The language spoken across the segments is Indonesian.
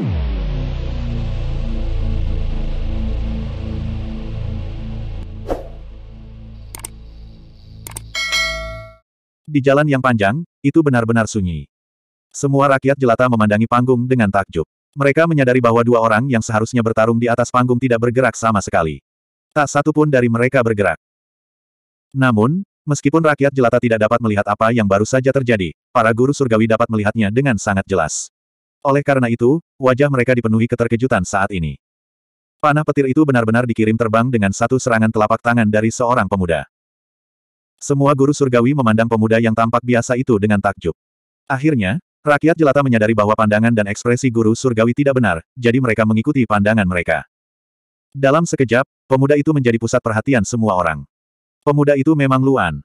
Di jalan yang panjang, itu benar-benar sunyi. Semua rakyat jelata memandangi panggung dengan takjub. Mereka menyadari bahwa dua orang yang seharusnya bertarung di atas panggung tidak bergerak sama sekali. Tak satu pun dari mereka bergerak. Namun, meskipun rakyat jelata tidak dapat melihat apa yang baru saja terjadi, para guru surgawi dapat melihatnya dengan sangat jelas. Oleh karena itu, wajah mereka dipenuhi keterkejutan saat ini. Panah petir itu benar-benar dikirim terbang dengan satu serangan telapak tangan dari seorang pemuda. Semua guru surgawi memandang pemuda yang tampak biasa itu dengan takjub. Akhirnya, rakyat jelata menyadari bahwa pandangan dan ekspresi guru surgawi tidak benar, jadi mereka mengikuti pandangan mereka. Dalam sekejap, pemuda itu menjadi pusat perhatian semua orang. Pemuda itu memang Luan.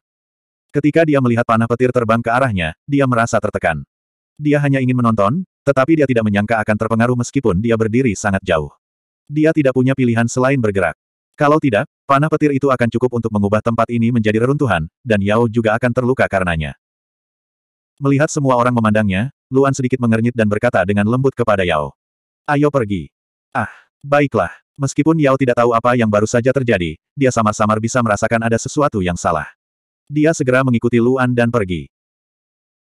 Ketika dia melihat panah petir terbang ke arahnya, dia merasa tertekan. Dia hanya ingin menonton, tetapi dia tidak menyangka akan terpengaruh meskipun dia berdiri sangat jauh. Dia tidak punya pilihan selain bergerak. Kalau tidak, panah petir itu akan cukup untuk mengubah tempat ini menjadi reruntuhan, dan Yao juga akan terluka karenanya. Melihat semua orang memandangnya, Luan sedikit mengernyit dan berkata dengan lembut kepada Yao. Ayo pergi. Ah, baiklah. Meskipun Yao tidak tahu apa yang baru saja terjadi, dia samar-samar bisa merasakan ada sesuatu yang salah. Dia segera mengikuti Luan dan pergi.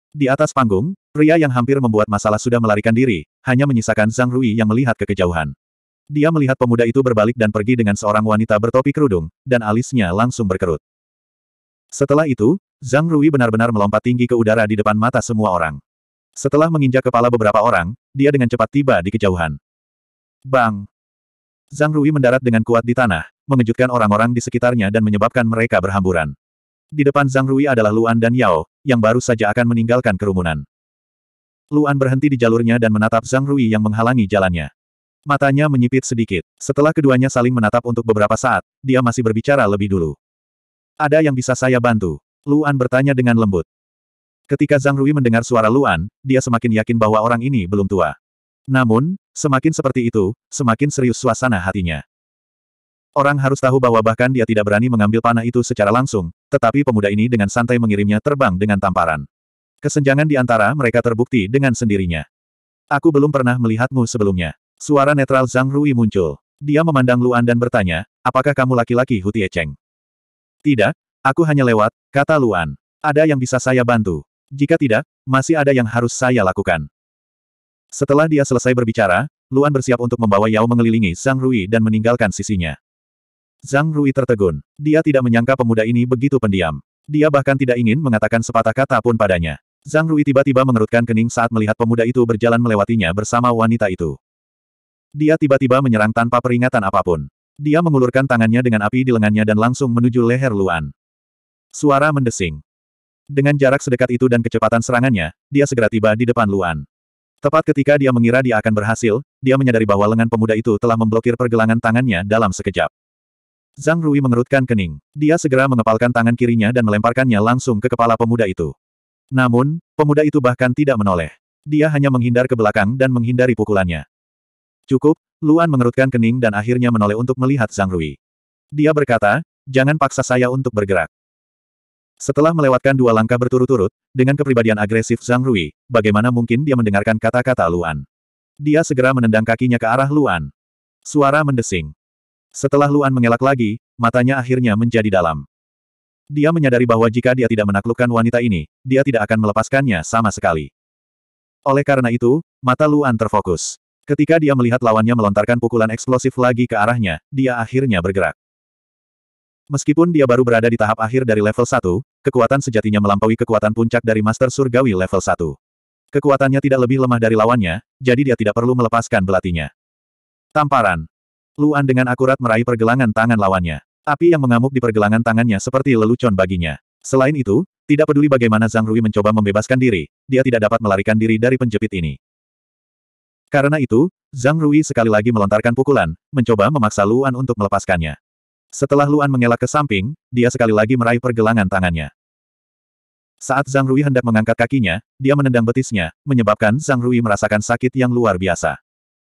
Di atas panggung, Pria yang hampir membuat masalah sudah melarikan diri, hanya menyisakan Zhang Rui yang melihat ke kejauhan. Dia melihat pemuda itu berbalik dan pergi dengan seorang wanita bertopi kerudung, dan alisnya langsung berkerut. Setelah itu, Zhang Rui benar-benar melompat tinggi ke udara di depan mata semua orang. Setelah menginjak kepala beberapa orang, dia dengan cepat tiba di kejauhan. Bang! Zhang Rui mendarat dengan kuat di tanah, mengejutkan orang-orang di sekitarnya dan menyebabkan mereka berhamburan. Di depan Zhang Rui adalah Luan dan Yao, yang baru saja akan meninggalkan kerumunan. Luan berhenti di jalurnya dan menatap Zhang Rui yang menghalangi jalannya. Matanya menyipit sedikit. Setelah keduanya saling menatap untuk beberapa saat, dia masih berbicara lebih dulu. Ada yang bisa saya bantu? Luan bertanya dengan lembut. Ketika Zhang Rui mendengar suara Luan, dia semakin yakin bahwa orang ini belum tua. Namun, semakin seperti itu, semakin serius suasana hatinya. Orang harus tahu bahwa bahkan dia tidak berani mengambil panah itu secara langsung, tetapi pemuda ini dengan santai mengirimnya terbang dengan tamparan. Kesenjangan di antara mereka terbukti dengan sendirinya. Aku belum pernah melihatmu sebelumnya. Suara netral Zhang Rui muncul. Dia memandang Luan dan bertanya, apakah kamu laki-laki Hutie Cheng? Tidak, aku hanya lewat, kata Luan. Ada yang bisa saya bantu. Jika tidak, masih ada yang harus saya lakukan. Setelah dia selesai berbicara, Luan bersiap untuk membawa Yao mengelilingi Zhang Rui dan meninggalkan sisinya. Zhang Rui tertegun. Dia tidak menyangka pemuda ini begitu pendiam. Dia bahkan tidak ingin mengatakan sepatah kata pun padanya. Zhang Rui tiba-tiba mengerutkan kening saat melihat pemuda itu berjalan melewatinya bersama wanita itu. Dia tiba-tiba menyerang tanpa peringatan apapun. Dia mengulurkan tangannya dengan api di lengannya dan langsung menuju leher Luan. Suara mendesing. Dengan jarak sedekat itu dan kecepatan serangannya, dia segera tiba di depan Luan. Tepat ketika dia mengira dia akan berhasil, dia menyadari bahwa lengan pemuda itu telah memblokir pergelangan tangannya dalam sekejap. Zhang Rui mengerutkan kening. Dia segera mengepalkan tangan kirinya dan melemparkannya langsung ke kepala pemuda itu. Namun, pemuda itu bahkan tidak menoleh. Dia hanya menghindar ke belakang dan menghindari pukulannya. Cukup, Luan mengerutkan kening dan akhirnya menoleh untuk melihat Zhang Rui. Dia berkata, jangan paksa saya untuk bergerak. Setelah melewatkan dua langkah berturut-turut, dengan kepribadian agresif Zhang Rui, bagaimana mungkin dia mendengarkan kata-kata Luan? Dia segera menendang kakinya ke arah Luan. Suara mendesing. Setelah Luan mengelak lagi, matanya akhirnya menjadi dalam. Dia menyadari bahwa jika dia tidak menaklukkan wanita ini, dia tidak akan melepaskannya sama sekali. Oleh karena itu, mata Luan terfokus. Ketika dia melihat lawannya melontarkan pukulan eksplosif lagi ke arahnya, dia akhirnya bergerak. Meskipun dia baru berada di tahap akhir dari level 1, kekuatan sejatinya melampaui kekuatan puncak dari Master Surgawi level 1. Kekuatannya tidak lebih lemah dari lawannya, jadi dia tidak perlu melepaskan belatinya. Tamparan. Luan dengan akurat meraih pergelangan tangan lawannya. Api yang mengamuk di pergelangan tangannya seperti lelucon baginya. Selain itu, tidak peduli bagaimana Zhang Rui mencoba membebaskan diri, dia tidak dapat melarikan diri dari penjepit ini. Karena itu, Zhang Rui sekali lagi melontarkan pukulan, mencoba memaksa Luan untuk melepaskannya. Setelah Luan mengelak ke samping, dia sekali lagi meraih pergelangan tangannya. Saat Zhang Rui hendak mengangkat kakinya, dia menendang betisnya, menyebabkan Zhang Rui merasakan sakit yang luar biasa.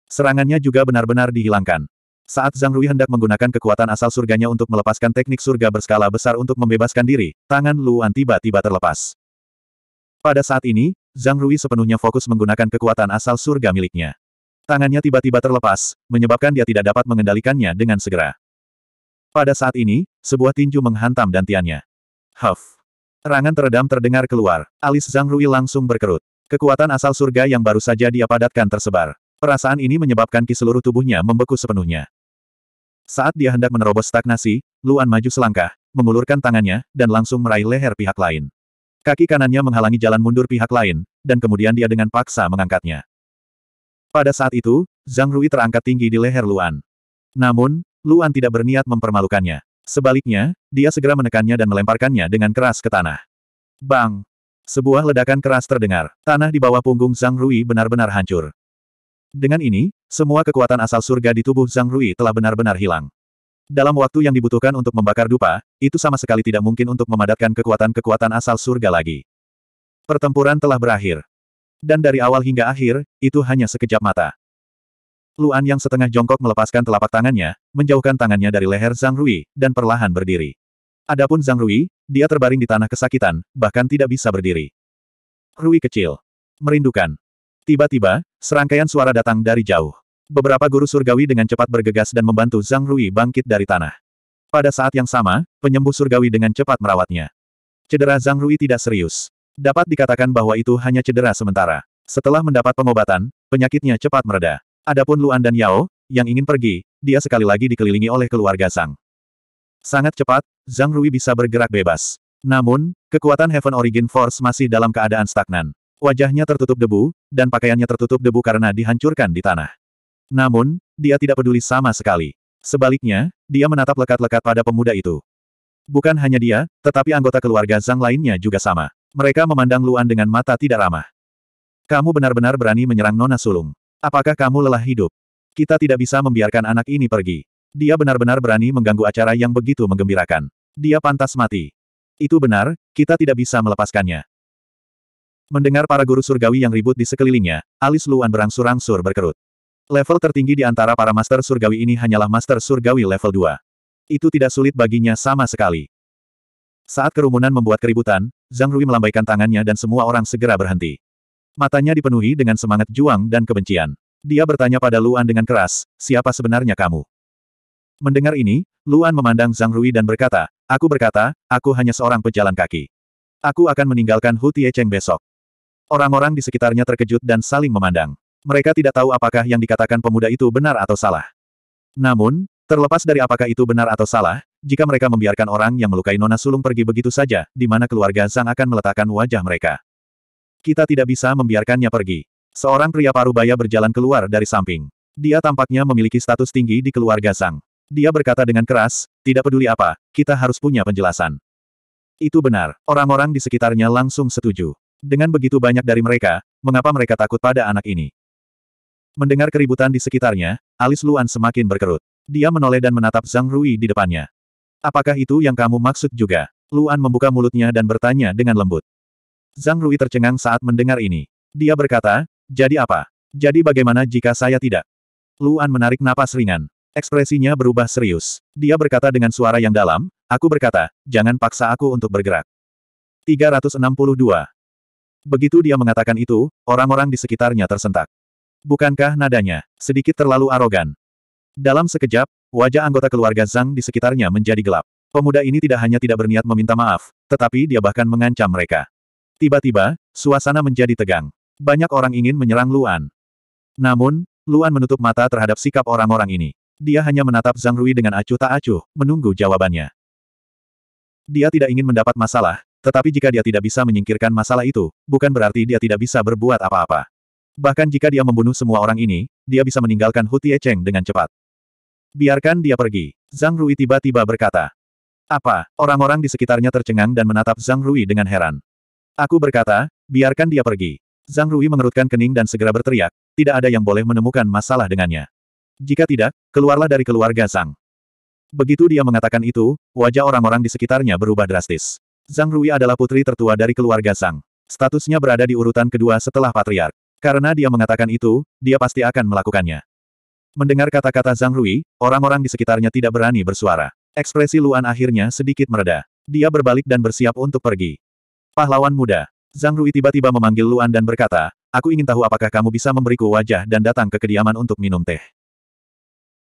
Serangannya juga benar-benar dihilangkan. Saat Zhang Rui hendak menggunakan kekuatan asal surganya untuk melepaskan teknik surga berskala besar untuk membebaskan diri, tangan Luan tiba-tiba terlepas. Pada saat ini, Zhang Rui sepenuhnya fokus menggunakan kekuatan asal surga miliknya. Tangannya tiba-tiba terlepas, menyebabkan dia tidak dapat mengendalikannya dengan segera. Pada saat ini, sebuah tinju menghantam dantiannya. Huff! Rangan teredam terdengar keluar, alis Zhang Rui langsung berkerut. Kekuatan asal surga yang baru saja dia padatkan tersebar. Perasaan ini menyebabkan ki seluruh tubuhnya membeku sepenuhnya. Saat dia hendak menerobos stagnasi, Luan maju selangkah, mengulurkan tangannya, dan langsung meraih leher pihak lain. Kaki kanannya menghalangi jalan mundur pihak lain, dan kemudian dia dengan paksa mengangkatnya. Pada saat itu, Zhang Rui terangkat tinggi di leher Luan. Namun, Luan tidak berniat mempermalukannya. Sebaliknya, dia segera menekannya dan melemparkannya dengan keras ke tanah. Bang! Sebuah ledakan keras terdengar. Tanah di bawah punggung Zhang Rui benar-benar hancur. Dengan ini, semua kekuatan asal surga di tubuh Zhang Rui telah benar-benar hilang. Dalam waktu yang dibutuhkan untuk membakar dupa, itu sama sekali tidak mungkin untuk memadatkan kekuatan-kekuatan asal surga lagi. Pertempuran telah berakhir. Dan dari awal hingga akhir, itu hanya sekejap mata. Luan yang setengah jongkok melepaskan telapak tangannya, menjauhkan tangannya dari leher Zhang Rui, dan perlahan berdiri. Adapun Zhang Rui, dia terbaring di tanah kesakitan, bahkan tidak bisa berdiri. Rui kecil. Merindukan. Tiba-tiba, serangkaian suara datang dari jauh. Beberapa guru surgawi dengan cepat bergegas dan membantu Zhang Rui bangkit dari tanah. Pada saat yang sama, penyembuh surgawi dengan cepat merawatnya. Cedera Zhang Rui tidak serius. Dapat dikatakan bahwa itu hanya cedera sementara. Setelah mendapat pengobatan, penyakitnya cepat mereda. Adapun Luan dan Yao, yang ingin pergi, dia sekali lagi dikelilingi oleh keluarga Zhang. Sangat cepat, Zhang Rui bisa bergerak bebas. Namun, kekuatan Heaven Origin Force masih dalam keadaan stagnan. Wajahnya tertutup debu, dan pakaiannya tertutup debu karena dihancurkan di tanah. Namun, dia tidak peduli sama sekali. Sebaliknya, dia menatap lekat-lekat pada pemuda itu. Bukan hanya dia, tetapi anggota keluarga Zhang lainnya juga sama. Mereka memandang Luan dengan mata tidak ramah. Kamu benar-benar berani menyerang Nona Sulung. Apakah kamu lelah hidup? Kita tidak bisa membiarkan anak ini pergi. Dia benar-benar berani mengganggu acara yang begitu menggembirakan. Dia pantas mati. Itu benar, kita tidak bisa melepaskannya. Mendengar para guru surgawi yang ribut di sekelilingnya, alis Luan berangsur-angsur berkerut. Level tertinggi di antara para master surgawi ini hanyalah master surgawi level 2. Itu tidak sulit baginya sama sekali. Saat kerumunan membuat keributan, Zhang Rui melambaikan tangannya dan semua orang segera berhenti. Matanya dipenuhi dengan semangat juang dan kebencian. Dia bertanya pada Luan dengan keras, siapa sebenarnya kamu? Mendengar ini, Luan memandang Zhang Rui dan berkata, aku berkata, aku hanya seorang pejalan kaki. Aku akan meninggalkan Hu Tie Cheng besok. Orang-orang di sekitarnya terkejut dan saling memandang. Mereka tidak tahu apakah yang dikatakan pemuda itu benar atau salah. Namun, terlepas dari apakah itu benar atau salah, jika mereka membiarkan orang yang melukai Nona Sulung pergi begitu saja, di mana keluarga Zhang akan meletakkan wajah mereka. Kita tidak bisa membiarkannya pergi. Seorang pria parubaya berjalan keluar dari samping. Dia tampaknya memiliki status tinggi di keluarga Zhang. Dia berkata dengan keras, tidak peduli apa, kita harus punya penjelasan. Itu benar, orang-orang di sekitarnya langsung setuju. Dengan begitu banyak dari mereka, mengapa mereka takut pada anak ini? Mendengar keributan di sekitarnya, alis Luan semakin berkerut. Dia menoleh dan menatap Zhang Rui di depannya. Apakah itu yang kamu maksud juga? Luan membuka mulutnya dan bertanya dengan lembut. Zhang Rui tercengang saat mendengar ini. Dia berkata, jadi apa? Jadi bagaimana jika saya tidak? Luan menarik napas ringan. Ekspresinya berubah serius. Dia berkata dengan suara yang dalam, aku berkata, jangan paksa aku untuk bergerak. 362. Begitu dia mengatakan itu, orang-orang di sekitarnya tersentak. Bukankah nadanya sedikit terlalu arogan? Dalam sekejap, wajah anggota keluarga Zhang di sekitarnya menjadi gelap. Pemuda ini tidak hanya tidak berniat meminta maaf, tetapi dia bahkan mengancam mereka. Tiba-tiba, suasana menjadi tegang. Banyak orang ingin menyerang Luan. Namun, Luan menutup mata terhadap sikap orang-orang ini. Dia hanya menatap Zhang Rui dengan acuh tak acuh, menunggu jawabannya. Dia tidak ingin mendapat masalah, tetapi jika dia tidak bisa menyingkirkan masalah itu, bukan berarti dia tidak bisa berbuat apa-apa. Bahkan jika dia membunuh semua orang ini, dia bisa meninggalkan Hu Tie Cheng dengan cepat. Biarkan dia pergi. Zhang Rui tiba-tiba berkata. Apa? Orang-orang di sekitarnya tercengang dan menatap Zhang Rui dengan heran. Aku berkata, biarkan dia pergi. Zhang Rui mengerutkan kening dan segera berteriak, tidak ada yang boleh menemukan masalah dengannya. Jika tidak, keluarlah dari keluarga Zhang. Begitu dia mengatakan itu, wajah orang-orang di sekitarnya berubah drastis. Zhang Rui adalah putri tertua dari keluarga Zhang. Statusnya berada di urutan kedua setelah patriark. Karena dia mengatakan itu, dia pasti akan melakukannya. Mendengar kata-kata Zhang Rui, orang-orang di sekitarnya tidak berani bersuara. Ekspresi Luan akhirnya sedikit mereda. Dia berbalik dan bersiap untuk pergi. Pahlawan muda. Zhang Rui tiba-tiba memanggil Luan dan berkata, Aku ingin tahu apakah kamu bisa memberiku wajah dan datang ke kediaman untuk minum teh.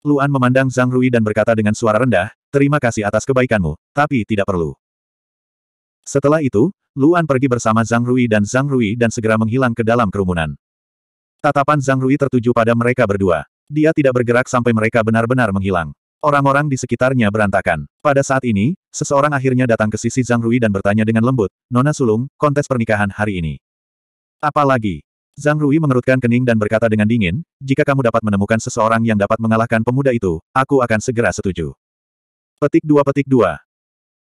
Luan memandang Zhang Rui dan berkata dengan suara rendah, Terima kasih atas kebaikanmu, tapi tidak perlu. Setelah itu, Luan pergi bersama Zhang Rui dan Zhang Rui dan segera menghilang ke dalam kerumunan. Tatapan Zhang Rui tertuju pada mereka berdua. Dia tidak bergerak sampai mereka benar-benar menghilang. Orang-orang di sekitarnya berantakan. Pada saat ini, seseorang akhirnya datang ke sisi Zhang Rui dan bertanya dengan lembut, Nona Sulung, kontes pernikahan hari ini. Apalagi? Zhang Rui mengerutkan kening dan berkata dengan dingin, jika kamu dapat menemukan seseorang yang dapat mengalahkan pemuda itu, aku akan segera setuju. Petik dua petik dua.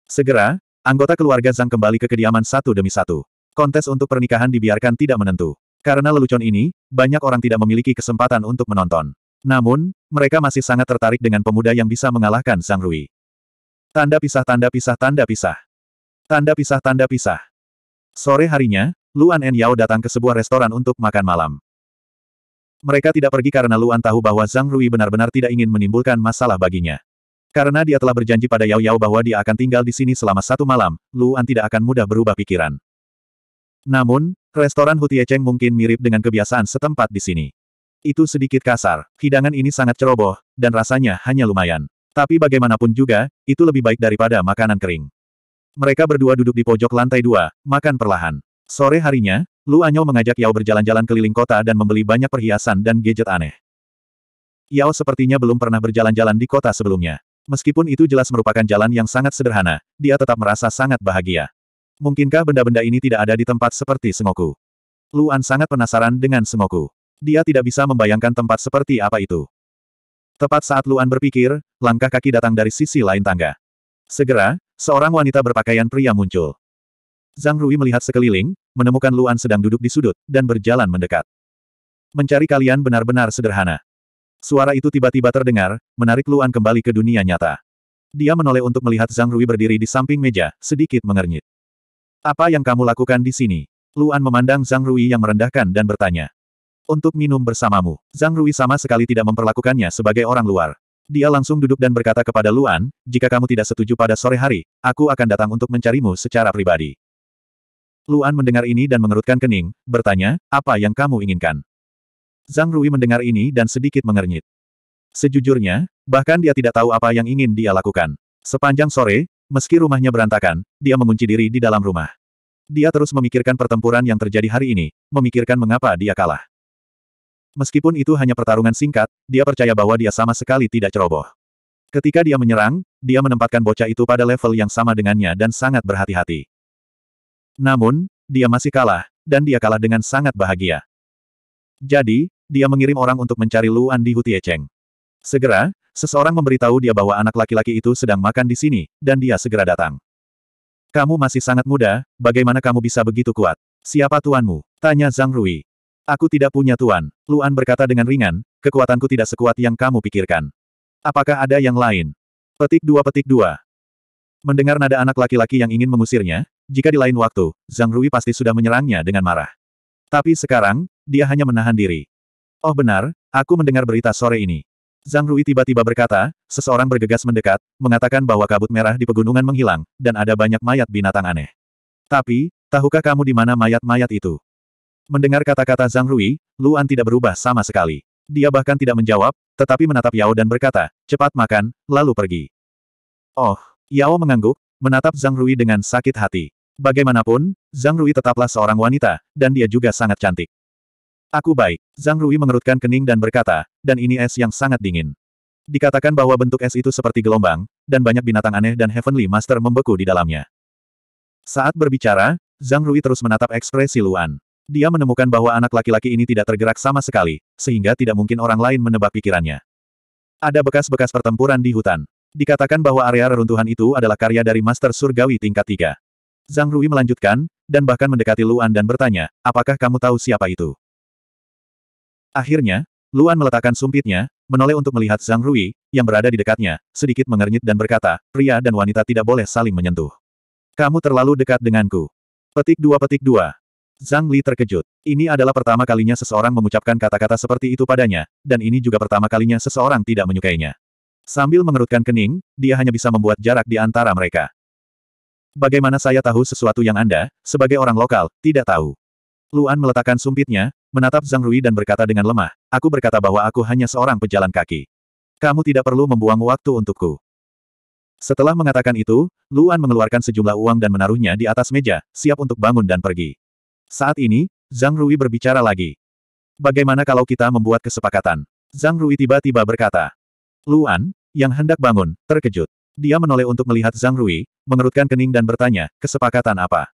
Segera, Anggota keluarga Zhang kembali ke kediaman satu demi satu. Kontes untuk pernikahan dibiarkan tidak menentu. Karena lelucon ini, banyak orang tidak memiliki kesempatan untuk menonton. Namun, mereka masih sangat tertarik dengan pemuda yang bisa mengalahkan Zhang Rui. Tanda pisah tanda pisah tanda pisah. Tanda pisah tanda pisah. Sore harinya, Luan En Yao datang ke sebuah restoran untuk makan malam. Mereka tidak pergi karena Luan tahu bahwa Zhang Rui benar-benar tidak ingin menimbulkan masalah baginya. Karena dia telah berjanji pada Yao Yao bahwa dia akan tinggal di sini selama satu malam, Luan tidak akan mudah berubah pikiran. Namun, restoran Hutie Cheng mungkin mirip dengan kebiasaan setempat di sini. Itu sedikit kasar, hidangan ini sangat ceroboh, dan rasanya hanya lumayan. Tapi bagaimanapun juga, itu lebih baik daripada makanan kering. Mereka berdua duduk di pojok lantai dua, makan perlahan. Sore harinya, Lu Anyo mengajak Yao berjalan-jalan keliling kota dan membeli banyak perhiasan dan gadget aneh. Yao sepertinya belum pernah berjalan-jalan di kota sebelumnya. Meskipun itu jelas merupakan jalan yang sangat sederhana, dia tetap merasa sangat bahagia. Mungkinkah benda-benda ini tidak ada di tempat seperti Sengoku? Luan sangat penasaran dengan Sengoku. Dia tidak bisa membayangkan tempat seperti apa itu. Tepat saat Luan berpikir, langkah kaki datang dari sisi lain tangga. Segera, seorang wanita berpakaian pria muncul. Zhang Rui melihat sekeliling, menemukan Luan sedang duduk di sudut, dan berjalan mendekat. Mencari kalian benar-benar sederhana. Suara itu tiba-tiba terdengar, menarik Luan kembali ke dunia nyata. Dia menoleh untuk melihat Zhang Rui berdiri di samping meja, sedikit mengernyit. Apa yang kamu lakukan di sini? Luan memandang Zhang Rui yang merendahkan dan bertanya. Untuk minum bersamamu, Zhang Rui sama sekali tidak memperlakukannya sebagai orang luar. Dia langsung duduk dan berkata kepada Luan, jika kamu tidak setuju pada sore hari, aku akan datang untuk mencarimu secara pribadi. Luan mendengar ini dan mengerutkan kening, bertanya, apa yang kamu inginkan? Zhang Rui mendengar ini dan sedikit mengernyit. Sejujurnya, bahkan dia tidak tahu apa yang ingin dia lakukan. Sepanjang sore, meski rumahnya berantakan, dia mengunci diri di dalam rumah. Dia terus memikirkan pertempuran yang terjadi hari ini, memikirkan mengapa dia kalah. Meskipun itu hanya pertarungan singkat, dia percaya bahwa dia sama sekali tidak ceroboh. Ketika dia menyerang, dia menempatkan bocah itu pada level yang sama dengannya dan sangat berhati-hati. Namun, dia masih kalah, dan dia kalah dengan sangat bahagia. Jadi, dia mengirim orang untuk mencari Luan di Hutiecheng. Segera, seseorang memberitahu dia bahwa anak laki-laki itu sedang makan di sini, dan dia segera datang. Kamu masih sangat muda, bagaimana kamu bisa begitu kuat? Siapa tuanmu? Tanya Zhang Rui. Aku tidak punya tuan, Luan berkata dengan ringan, kekuatanku tidak sekuat yang kamu pikirkan. Apakah ada yang lain? Petik dua petik dua. Mendengar nada anak laki-laki yang ingin mengusirnya, jika di lain waktu, Zhang Rui pasti sudah menyerangnya dengan marah. Tapi sekarang, dia hanya menahan diri. Oh benar, aku mendengar berita sore ini. Zhang Rui tiba-tiba berkata, seseorang bergegas mendekat, mengatakan bahwa kabut merah di pegunungan menghilang, dan ada banyak mayat binatang aneh. Tapi, tahukah kamu di mana mayat-mayat itu? Mendengar kata-kata Zhang Rui, Luan tidak berubah sama sekali. Dia bahkan tidak menjawab, tetapi menatap Yao dan berkata, cepat makan, lalu pergi. Oh, Yao mengangguk, menatap Zhang Rui dengan sakit hati. Bagaimanapun, Zhang Rui tetaplah seorang wanita, dan dia juga sangat cantik. Aku baik. Zhang Rui mengerutkan kening dan berkata, dan ini es yang sangat dingin. Dikatakan bahwa bentuk es itu seperti gelombang, dan banyak binatang aneh dan Heavenly Master membeku di dalamnya. Saat berbicara, Zhang Rui terus menatap ekspresi Luan. Dia menemukan bahwa anak laki-laki ini tidak tergerak sama sekali, sehingga tidak mungkin orang lain menebak pikirannya. Ada bekas-bekas pertempuran di hutan. Dikatakan bahwa area reruntuhan itu adalah karya dari Master Surgawi tingkat 3. Zhang Rui melanjutkan, dan bahkan mendekati Luan dan bertanya, apakah kamu tahu siapa itu? Akhirnya, Luan meletakkan sumpitnya, menoleh untuk melihat Zhang Rui, yang berada di dekatnya, sedikit mengernyit dan berkata, pria dan wanita tidak boleh saling menyentuh. Kamu terlalu dekat denganku. Petik dua petik dua. Zhang Li terkejut. Ini adalah pertama kalinya seseorang mengucapkan kata-kata seperti itu padanya, dan ini juga pertama kalinya seseorang tidak menyukainya. Sambil mengerutkan kening, dia hanya bisa membuat jarak di antara mereka. Bagaimana saya tahu sesuatu yang Anda, sebagai orang lokal, tidak tahu? Luan meletakkan sumpitnya, menatap Zhang Rui dan berkata dengan lemah, aku berkata bahwa aku hanya seorang pejalan kaki. Kamu tidak perlu membuang waktu untukku. Setelah mengatakan itu, Luan mengeluarkan sejumlah uang dan menaruhnya di atas meja, siap untuk bangun dan pergi. Saat ini, Zhang Rui berbicara lagi. Bagaimana kalau kita membuat kesepakatan? Zhang Rui tiba-tiba berkata. Luan, yang hendak bangun, terkejut. Dia menoleh untuk melihat Zhang Rui, mengerutkan kening dan bertanya, kesepakatan apa?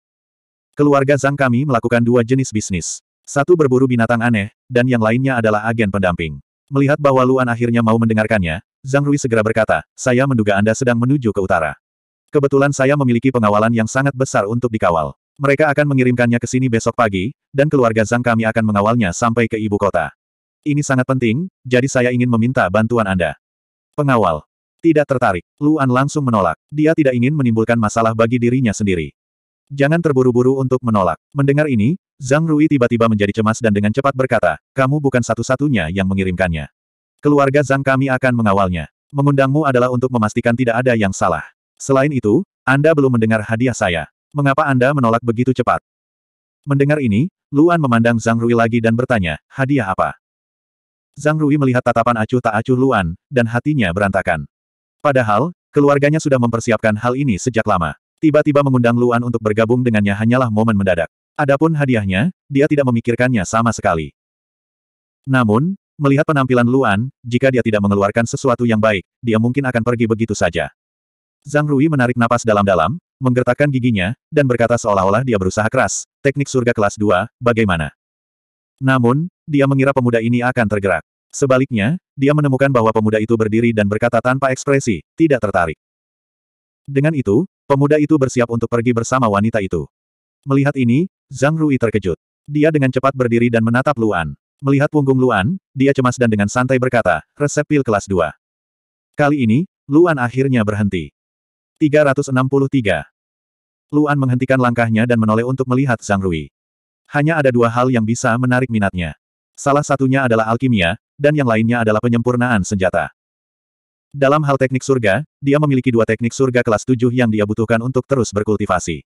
Keluarga Zhang kami melakukan dua jenis bisnis. Satu berburu binatang aneh, dan yang lainnya adalah agen pendamping. Melihat bahwa Luan akhirnya mau mendengarkannya, Zhang Rui segera berkata, saya menduga Anda sedang menuju ke utara. Kebetulan saya memiliki pengawalan yang sangat besar untuk dikawal. Mereka akan mengirimkannya ke sini besok pagi, dan keluarga Zhang kami akan mengawalnya sampai ke ibu kota. Ini sangat penting, jadi saya ingin meminta bantuan Anda. Pengawal. Tidak tertarik, Luan langsung menolak. Dia tidak ingin menimbulkan masalah bagi dirinya sendiri. Jangan terburu-buru untuk menolak. Mendengar ini, Zhang Rui tiba-tiba menjadi cemas dan dengan cepat berkata, kamu bukan satu-satunya yang mengirimkannya. Keluarga Zhang kami akan mengawalnya. Mengundangmu adalah untuk memastikan tidak ada yang salah. Selain itu, Anda belum mendengar hadiah saya. Mengapa Anda menolak begitu cepat? Mendengar ini, Luan memandang Zhang Rui lagi dan bertanya, hadiah apa? Zhang Rui melihat tatapan acuh tak acuh Luan, dan hatinya berantakan. Padahal, keluarganya sudah mempersiapkan hal ini sejak lama. Tiba-tiba mengundang Luan untuk bergabung dengannya hanyalah momen mendadak. Adapun hadiahnya, dia tidak memikirkannya sama sekali. Namun, melihat penampilan Luan, jika dia tidak mengeluarkan sesuatu yang baik, dia mungkin akan pergi begitu saja. Zhang Rui menarik napas dalam-dalam, menggertakkan giginya, dan berkata seolah-olah dia berusaha keras, teknik surga kelas 2, bagaimana? Namun, dia mengira pemuda ini akan tergerak. Sebaliknya, dia menemukan bahwa pemuda itu berdiri dan berkata tanpa ekspresi, tidak tertarik. Dengan itu, Pemuda itu bersiap untuk pergi bersama wanita itu. Melihat ini, Zhang Rui terkejut. Dia dengan cepat berdiri dan menatap Luan. Melihat punggung Luan, dia cemas dan dengan santai berkata, resep pil kelas 2. Kali ini, Luan akhirnya berhenti. 363. Luan menghentikan langkahnya dan menoleh untuk melihat Zhang Rui. Hanya ada dua hal yang bisa menarik minatnya. Salah satunya adalah alkimia, dan yang lainnya adalah penyempurnaan senjata. Dalam hal teknik surga, dia memiliki dua teknik surga kelas 7 yang dia butuhkan untuk terus berkultivasi.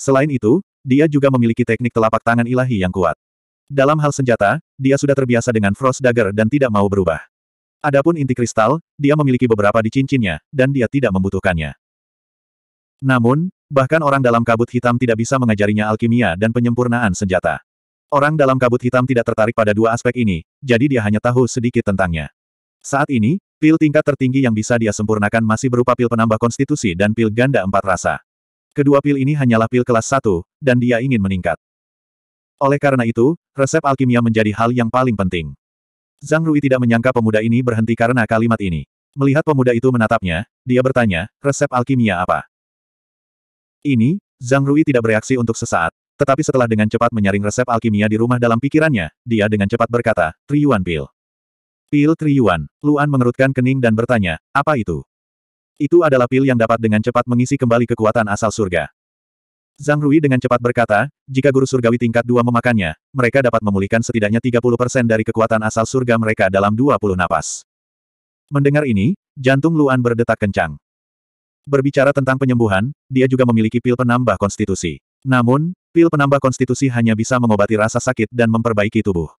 Selain itu, dia juga memiliki teknik telapak tangan ilahi yang kuat. Dalam hal senjata, dia sudah terbiasa dengan Frost Dagger dan tidak mau berubah. Adapun inti kristal, dia memiliki beberapa di cincinnya, dan dia tidak membutuhkannya. Namun, bahkan orang dalam kabut hitam tidak bisa mengajarinya alkimia dan penyempurnaan senjata. Orang dalam kabut hitam tidak tertarik pada dua aspek ini, jadi dia hanya tahu sedikit tentangnya. Saat ini, pil tingkat tertinggi yang bisa dia sempurnakan masih berupa pil penambah konstitusi dan pil ganda empat rasa. Kedua pil ini hanyalah pil kelas satu dan dia ingin meningkat. Oleh karena itu, resep alkimia menjadi hal yang paling penting. Zhang Rui tidak menyangka pemuda ini berhenti karena kalimat ini. Melihat pemuda itu menatapnya, dia bertanya, resep alkimia apa? Ini, Zhang Rui tidak bereaksi untuk sesaat, tetapi setelah dengan cepat menyaring resep alkimia di rumah dalam pikirannya, dia dengan cepat berkata, Triyuan Pil. Pil Triyuan, Luan mengerutkan kening dan bertanya, apa itu? Itu adalah pil yang dapat dengan cepat mengisi kembali kekuatan asal surga. Zhang Rui dengan cepat berkata, jika guru surgawi tingkat dua memakannya, mereka dapat memulihkan setidaknya 30% dari kekuatan asal surga mereka dalam 20 napas. Mendengar ini, jantung Luan berdetak kencang. Berbicara tentang penyembuhan, dia juga memiliki pil penambah konstitusi. Namun, pil penambah konstitusi hanya bisa mengobati rasa sakit dan memperbaiki tubuh.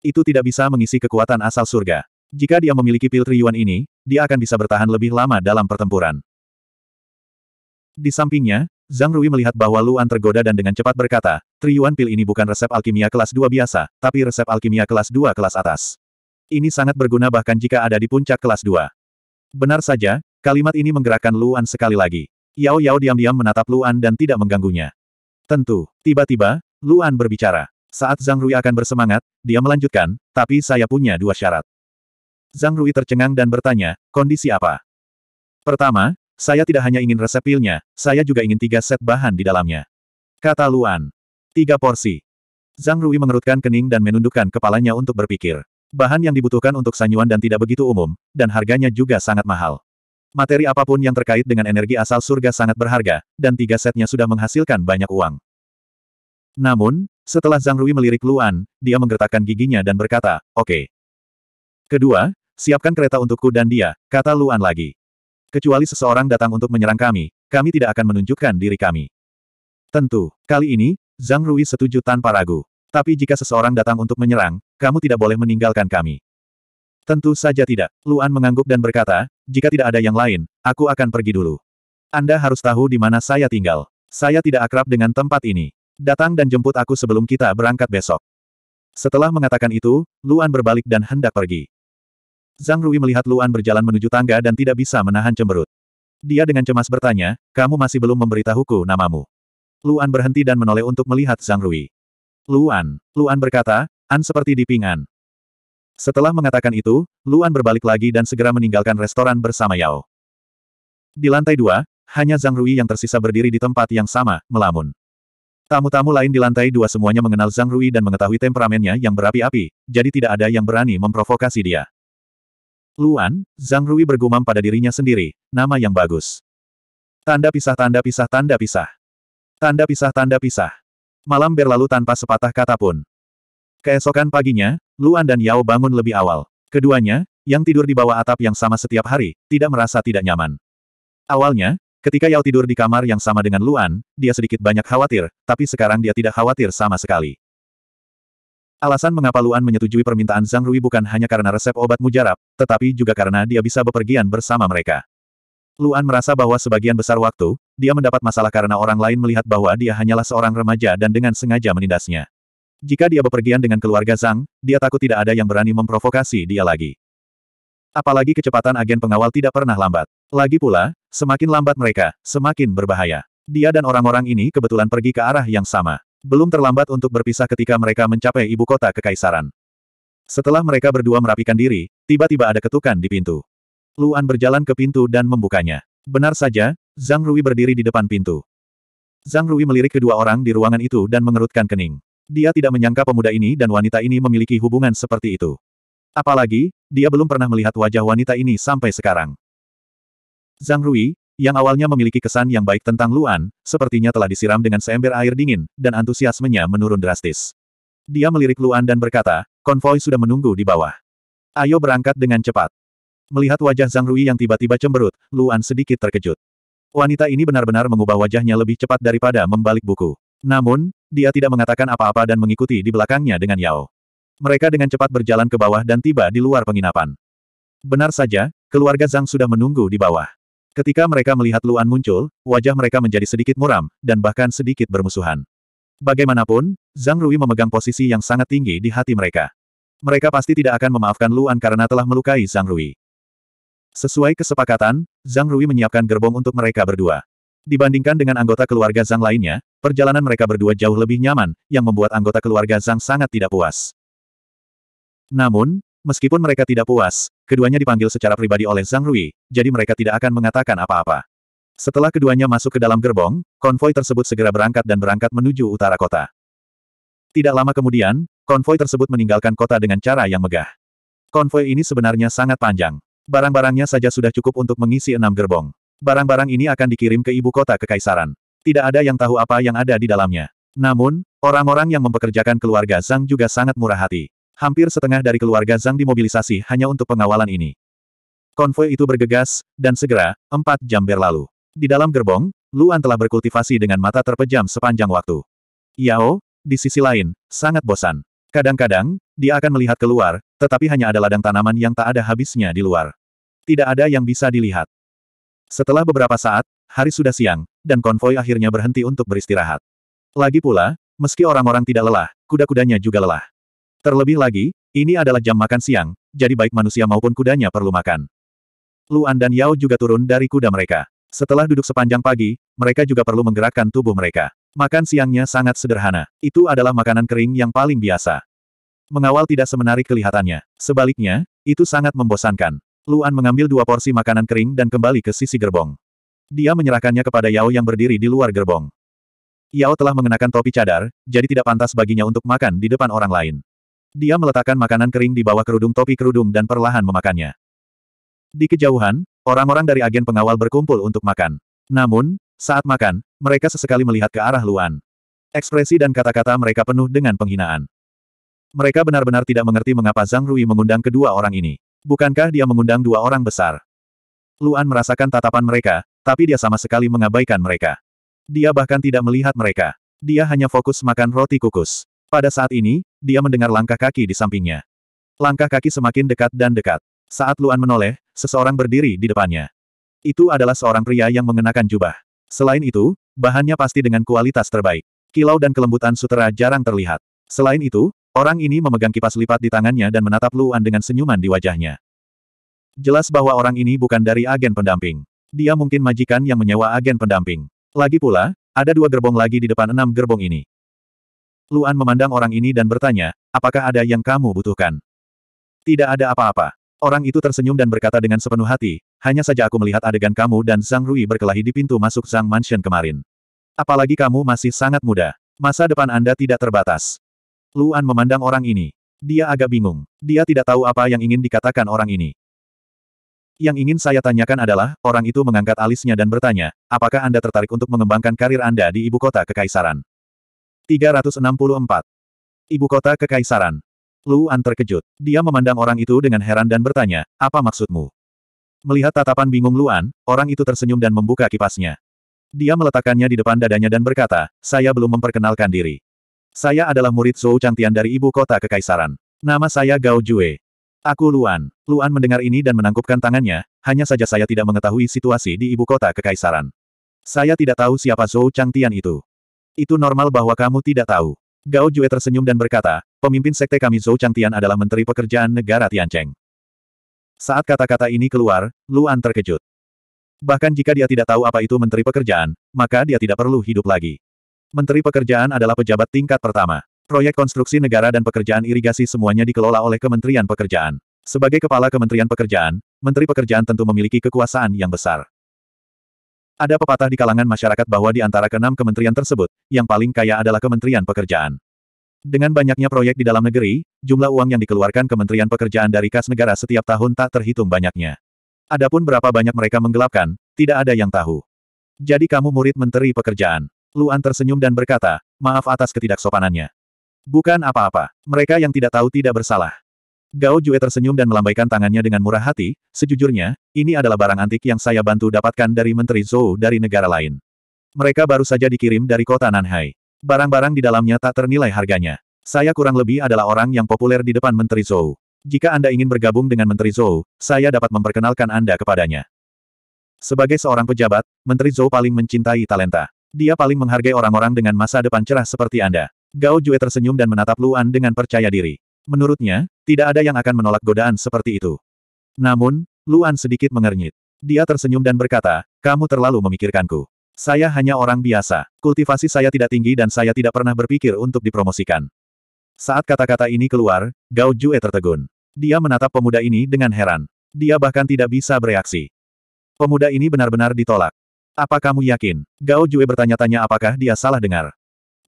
Itu tidak bisa mengisi kekuatan asal surga. Jika dia memiliki pil triyuan ini, dia akan bisa bertahan lebih lama dalam pertempuran. Di sampingnya, Zhang Rui melihat bahwa Luan tergoda dan dengan cepat berkata, triyuan pil ini bukan resep alkimia kelas 2 biasa, tapi resep alkimia kelas 2 kelas atas. Ini sangat berguna bahkan jika ada di puncak kelas 2. Benar saja, kalimat ini menggerakkan Luan sekali lagi. Yao Yao diam-diam menatap Luan dan tidak mengganggunya. Tentu, tiba-tiba, Luan berbicara. Saat Zhang Rui akan bersemangat, dia melanjutkan, tapi saya punya dua syarat. Zhang Rui tercengang dan bertanya, kondisi apa? Pertama, saya tidak hanya ingin resep pilnya, saya juga ingin tiga set bahan di dalamnya. Kata Luan. Tiga porsi. Zhang Rui mengerutkan kening dan menundukkan kepalanya untuk berpikir. Bahan yang dibutuhkan untuk sanyuan dan tidak begitu umum, dan harganya juga sangat mahal. Materi apapun yang terkait dengan energi asal surga sangat berharga, dan tiga setnya sudah menghasilkan banyak uang. Namun, setelah Zhang Rui melirik Luan, dia menggertakkan giginya dan berkata, Oke. Okay. Kedua, siapkan kereta untukku dan dia, kata Luan lagi. Kecuali seseorang datang untuk menyerang kami, kami tidak akan menunjukkan diri kami. Tentu, kali ini, Zhang Rui setuju tanpa ragu. Tapi jika seseorang datang untuk menyerang, kamu tidak boleh meninggalkan kami. Tentu saja tidak. Luan mengangguk dan berkata, jika tidak ada yang lain, aku akan pergi dulu. Anda harus tahu di mana saya tinggal. Saya tidak akrab dengan tempat ini. Datang dan jemput aku sebelum kita berangkat besok. Setelah mengatakan itu, Luan berbalik dan hendak pergi. Zhang Rui melihat Luan berjalan menuju tangga dan tidak bisa menahan cemberut. Dia dengan cemas bertanya, kamu masih belum memberitahuku namamu. Luan berhenti dan menoleh untuk melihat Zhang Rui. Luan, Luan berkata, An seperti di pingan. Setelah mengatakan itu, Luan berbalik lagi dan segera meninggalkan restoran bersama Yao. Di lantai dua, hanya Zhang Rui yang tersisa berdiri di tempat yang sama, melamun. Tamu-tamu lain di lantai dua semuanya mengenal Zhang Rui dan mengetahui temperamennya yang berapi-api, jadi tidak ada yang berani memprovokasi dia. Luan, Zhang Rui bergumam pada dirinya sendiri, nama yang bagus. Tanda pisah tanda pisah tanda pisah. Tanda pisah tanda pisah. Malam berlalu tanpa sepatah kata pun. Keesokan paginya, Luan dan Yao bangun lebih awal. Keduanya, yang tidur di bawah atap yang sama setiap hari, tidak merasa tidak nyaman. Awalnya, Ketika Yao tidur di kamar yang sama dengan Luan, dia sedikit banyak khawatir, tapi sekarang dia tidak khawatir sama sekali. Alasan mengapa Luan menyetujui permintaan Zhang Rui bukan hanya karena resep obat mujarab, tetapi juga karena dia bisa bepergian bersama mereka. Luan merasa bahwa sebagian besar waktu, dia mendapat masalah karena orang lain melihat bahwa dia hanyalah seorang remaja dan dengan sengaja menindasnya. Jika dia bepergian dengan keluarga Zhang, dia takut tidak ada yang berani memprovokasi dia lagi. Apalagi kecepatan agen pengawal tidak pernah lambat. Lagi pula, semakin lambat mereka, semakin berbahaya. Dia dan orang-orang ini kebetulan pergi ke arah yang sama. Belum terlambat untuk berpisah ketika mereka mencapai ibu kota kekaisaran. Setelah mereka berdua merapikan diri, tiba-tiba ada ketukan di pintu. Luan berjalan ke pintu dan membukanya. Benar saja, Zhang Rui berdiri di depan pintu. Zhang Rui melirik kedua orang di ruangan itu dan mengerutkan kening. Dia tidak menyangka pemuda ini dan wanita ini memiliki hubungan seperti itu. Apalagi, dia belum pernah melihat wajah wanita ini sampai sekarang. Zhang Rui, yang awalnya memiliki kesan yang baik tentang Luan, sepertinya telah disiram dengan seember air dingin, dan antusiasmenya menurun drastis. Dia melirik Luan dan berkata, konvoi sudah menunggu di bawah. Ayo berangkat dengan cepat. Melihat wajah Zhang Rui yang tiba-tiba cemberut, Luan sedikit terkejut. Wanita ini benar-benar mengubah wajahnya lebih cepat daripada membalik buku. Namun, dia tidak mengatakan apa-apa dan mengikuti di belakangnya dengan Yao. Mereka dengan cepat berjalan ke bawah dan tiba di luar penginapan. Benar saja, keluarga Zhang sudah menunggu di bawah. Ketika mereka melihat Luan muncul, wajah mereka menjadi sedikit muram, dan bahkan sedikit bermusuhan. Bagaimanapun, Zhang Rui memegang posisi yang sangat tinggi di hati mereka. Mereka pasti tidak akan memaafkan Luan karena telah melukai Zhang Rui. Sesuai kesepakatan, Zhang Rui menyiapkan gerbong untuk mereka berdua. Dibandingkan dengan anggota keluarga Zhang lainnya, perjalanan mereka berdua jauh lebih nyaman, yang membuat anggota keluarga Zhang sangat tidak puas. Namun, meskipun mereka tidak puas, keduanya dipanggil secara pribadi oleh Zhang Rui, jadi mereka tidak akan mengatakan apa-apa. Setelah keduanya masuk ke dalam gerbong, konvoi tersebut segera berangkat dan berangkat menuju utara kota. Tidak lama kemudian, konvoi tersebut meninggalkan kota dengan cara yang megah. Konvoi ini sebenarnya sangat panjang. Barang-barangnya saja sudah cukup untuk mengisi enam gerbong. Barang-barang ini akan dikirim ke ibu kota kekaisaran. Tidak ada yang tahu apa yang ada di dalamnya. Namun, orang-orang yang mempekerjakan keluarga Zhang juga sangat murah hati. Hampir setengah dari keluarga Zhang dimobilisasi hanya untuk pengawalan ini. Konvoi itu bergegas, dan segera, empat jam berlalu. Di dalam gerbong, Luan telah berkultivasi dengan mata terpejam sepanjang waktu. Yao, di sisi lain, sangat bosan. Kadang-kadang, dia akan melihat keluar, tetapi hanya ada ladang tanaman yang tak ada habisnya di luar. Tidak ada yang bisa dilihat. Setelah beberapa saat, hari sudah siang, dan konvoi akhirnya berhenti untuk beristirahat. Lagi pula, meski orang-orang tidak lelah, kuda-kudanya juga lelah. Terlebih lagi, ini adalah jam makan siang, jadi baik manusia maupun kudanya perlu makan. Luan dan Yao juga turun dari kuda mereka. Setelah duduk sepanjang pagi, mereka juga perlu menggerakkan tubuh mereka. Makan siangnya sangat sederhana. Itu adalah makanan kering yang paling biasa. Mengawal tidak semenarik kelihatannya. Sebaliknya, itu sangat membosankan. Luan mengambil dua porsi makanan kering dan kembali ke sisi gerbong. Dia menyerahkannya kepada Yao yang berdiri di luar gerbong. Yao telah mengenakan topi cadar, jadi tidak pantas baginya untuk makan di depan orang lain. Dia meletakkan makanan kering di bawah kerudung topi kerudung dan perlahan memakannya. Di kejauhan, orang-orang dari agen pengawal berkumpul untuk makan. Namun, saat makan, mereka sesekali melihat ke arah Luan. Ekspresi dan kata-kata mereka penuh dengan penghinaan. Mereka benar-benar tidak mengerti mengapa Zhang Rui mengundang kedua orang ini. Bukankah dia mengundang dua orang besar? Luan merasakan tatapan mereka, tapi dia sama sekali mengabaikan mereka. Dia bahkan tidak melihat mereka. Dia hanya fokus makan roti kukus. Pada saat ini, dia mendengar langkah kaki di sampingnya. Langkah kaki semakin dekat dan dekat. Saat Luan menoleh, seseorang berdiri di depannya. Itu adalah seorang pria yang mengenakan jubah. Selain itu, bahannya pasti dengan kualitas terbaik. Kilau dan kelembutan sutera jarang terlihat. Selain itu, orang ini memegang kipas lipat di tangannya dan menatap Luan dengan senyuman di wajahnya. Jelas bahwa orang ini bukan dari agen pendamping. Dia mungkin majikan yang menyewa agen pendamping. Lagi pula, ada dua gerbong lagi di depan enam gerbong ini. Luan memandang orang ini dan bertanya, apakah ada yang kamu butuhkan? Tidak ada apa-apa. Orang itu tersenyum dan berkata dengan sepenuh hati, hanya saja aku melihat adegan kamu dan Zhang Rui berkelahi di pintu masuk Zhang Mansion kemarin. Apalagi kamu masih sangat muda. Masa depan Anda tidak terbatas. Luan memandang orang ini. Dia agak bingung. Dia tidak tahu apa yang ingin dikatakan orang ini. Yang ingin saya tanyakan adalah, orang itu mengangkat alisnya dan bertanya, apakah Anda tertarik untuk mengembangkan karir Anda di ibu kota kekaisaran? 364. Ibu kota kekaisaran. Luan terkejut. Dia memandang orang itu dengan heran dan bertanya, apa maksudmu? Melihat tatapan bingung Luan, orang itu tersenyum dan membuka kipasnya. Dia meletakkannya di depan dadanya dan berkata, saya belum memperkenalkan diri. Saya adalah murid Zhou Changtian dari ibu kota kekaisaran. Nama saya Gao Jue. Aku Luan. Luan mendengar ini dan menangkupkan tangannya, hanya saja saya tidak mengetahui situasi di ibu kota kekaisaran. Saya tidak tahu siapa Zhou Changtian itu. Itu normal bahwa kamu tidak tahu. Gao Jue tersenyum dan berkata, pemimpin sekte kami Zhou Changtian adalah Menteri Pekerjaan Negara Tiancheng. Saat kata-kata ini keluar, Luan terkejut. Bahkan jika dia tidak tahu apa itu Menteri Pekerjaan, maka dia tidak perlu hidup lagi. Menteri Pekerjaan adalah pejabat tingkat pertama. Proyek konstruksi negara dan pekerjaan irigasi semuanya dikelola oleh Kementerian Pekerjaan. Sebagai kepala Kementerian Pekerjaan, Menteri Pekerjaan tentu memiliki kekuasaan yang besar. Ada pepatah di kalangan masyarakat bahwa di antara keenam kementerian tersebut, yang paling kaya adalah Kementerian Pekerjaan. Dengan banyaknya proyek di dalam negeri, jumlah uang yang dikeluarkan Kementerian Pekerjaan dari kas negara setiap tahun tak terhitung banyaknya. Adapun berapa banyak mereka menggelapkan, tidak ada yang tahu. Jadi kamu murid Menteri Pekerjaan. Luan tersenyum dan berkata, maaf atas ketidaksopanannya. Bukan apa-apa, mereka yang tidak tahu tidak bersalah. Gao Jue tersenyum dan melambaikan tangannya dengan murah hati, sejujurnya, ini adalah barang antik yang saya bantu dapatkan dari Menteri Zhou dari negara lain. Mereka baru saja dikirim dari kota Nanhai. Barang-barang di dalamnya tak ternilai harganya. Saya kurang lebih adalah orang yang populer di depan Menteri Zhou. Jika Anda ingin bergabung dengan Menteri Zhou, saya dapat memperkenalkan Anda kepadanya. Sebagai seorang pejabat, Menteri Zhou paling mencintai talenta. Dia paling menghargai orang-orang dengan masa depan cerah seperti Anda. Gao Jue tersenyum dan menatap Luan dengan percaya diri. Menurutnya, tidak ada yang akan menolak godaan seperti itu. Namun, Luan sedikit mengernyit. Dia tersenyum dan berkata, kamu terlalu memikirkanku. Saya hanya orang biasa. Kultivasi saya tidak tinggi dan saya tidak pernah berpikir untuk dipromosikan. Saat kata-kata ini keluar, Gao Jue tertegun. Dia menatap pemuda ini dengan heran. Dia bahkan tidak bisa bereaksi. Pemuda ini benar-benar ditolak. Apa kamu yakin? Gao Jue bertanya-tanya apakah dia salah dengar.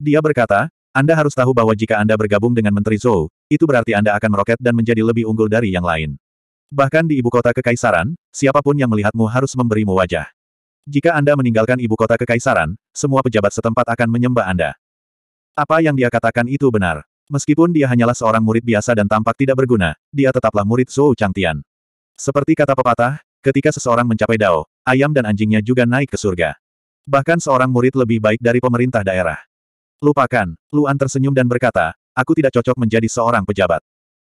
Dia berkata, anda harus tahu bahwa jika Anda bergabung dengan Menteri Zhou, itu berarti Anda akan meroket dan menjadi lebih unggul dari yang lain. Bahkan di ibu kota kekaisaran, siapapun yang melihatmu harus memberimu wajah. Jika Anda meninggalkan ibu kota kekaisaran, semua pejabat setempat akan menyembah Anda. Apa yang dia katakan itu benar. Meskipun dia hanyalah seorang murid biasa dan tampak tidak berguna, dia tetaplah murid Zhou Changtian. Seperti kata pepatah, ketika seseorang mencapai dao, ayam dan anjingnya juga naik ke surga. Bahkan seorang murid lebih baik dari pemerintah daerah. Lupakan, Luan tersenyum dan berkata, aku tidak cocok menjadi seorang pejabat.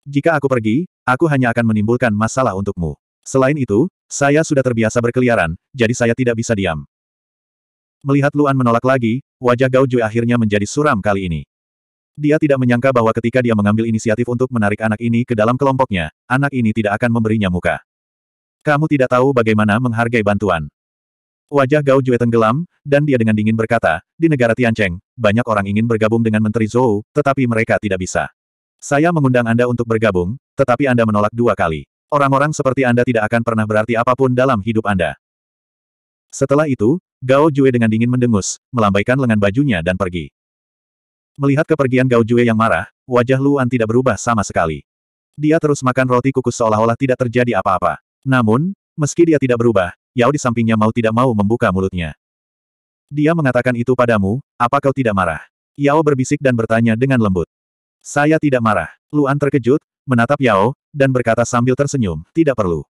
Jika aku pergi, aku hanya akan menimbulkan masalah untukmu. Selain itu, saya sudah terbiasa berkeliaran, jadi saya tidak bisa diam. Melihat Luan menolak lagi, wajah Gao Jue akhirnya menjadi suram kali ini. Dia tidak menyangka bahwa ketika dia mengambil inisiatif untuk menarik anak ini ke dalam kelompoknya, anak ini tidak akan memberinya muka. Kamu tidak tahu bagaimana menghargai bantuan. Wajah Gao Jue tenggelam, dan dia dengan dingin berkata, di negara Tiancheng, banyak orang ingin bergabung dengan Menteri Zhou, tetapi mereka tidak bisa. Saya mengundang Anda untuk bergabung, tetapi Anda menolak dua kali. Orang-orang seperti Anda tidak akan pernah berarti apapun dalam hidup Anda. Setelah itu, Gao Jue dengan dingin mendengus, melambaikan lengan bajunya dan pergi. Melihat kepergian Gao Jue yang marah, wajah Luan tidak berubah sama sekali. Dia terus makan roti kukus seolah-olah tidak terjadi apa-apa. Namun, meski dia tidak berubah, Yao di sampingnya mau tidak mau membuka mulutnya. Dia mengatakan itu padamu, apa kau tidak marah? Yao berbisik dan bertanya dengan lembut. Saya tidak marah. Luan terkejut, menatap Yao, dan berkata sambil tersenyum, tidak perlu.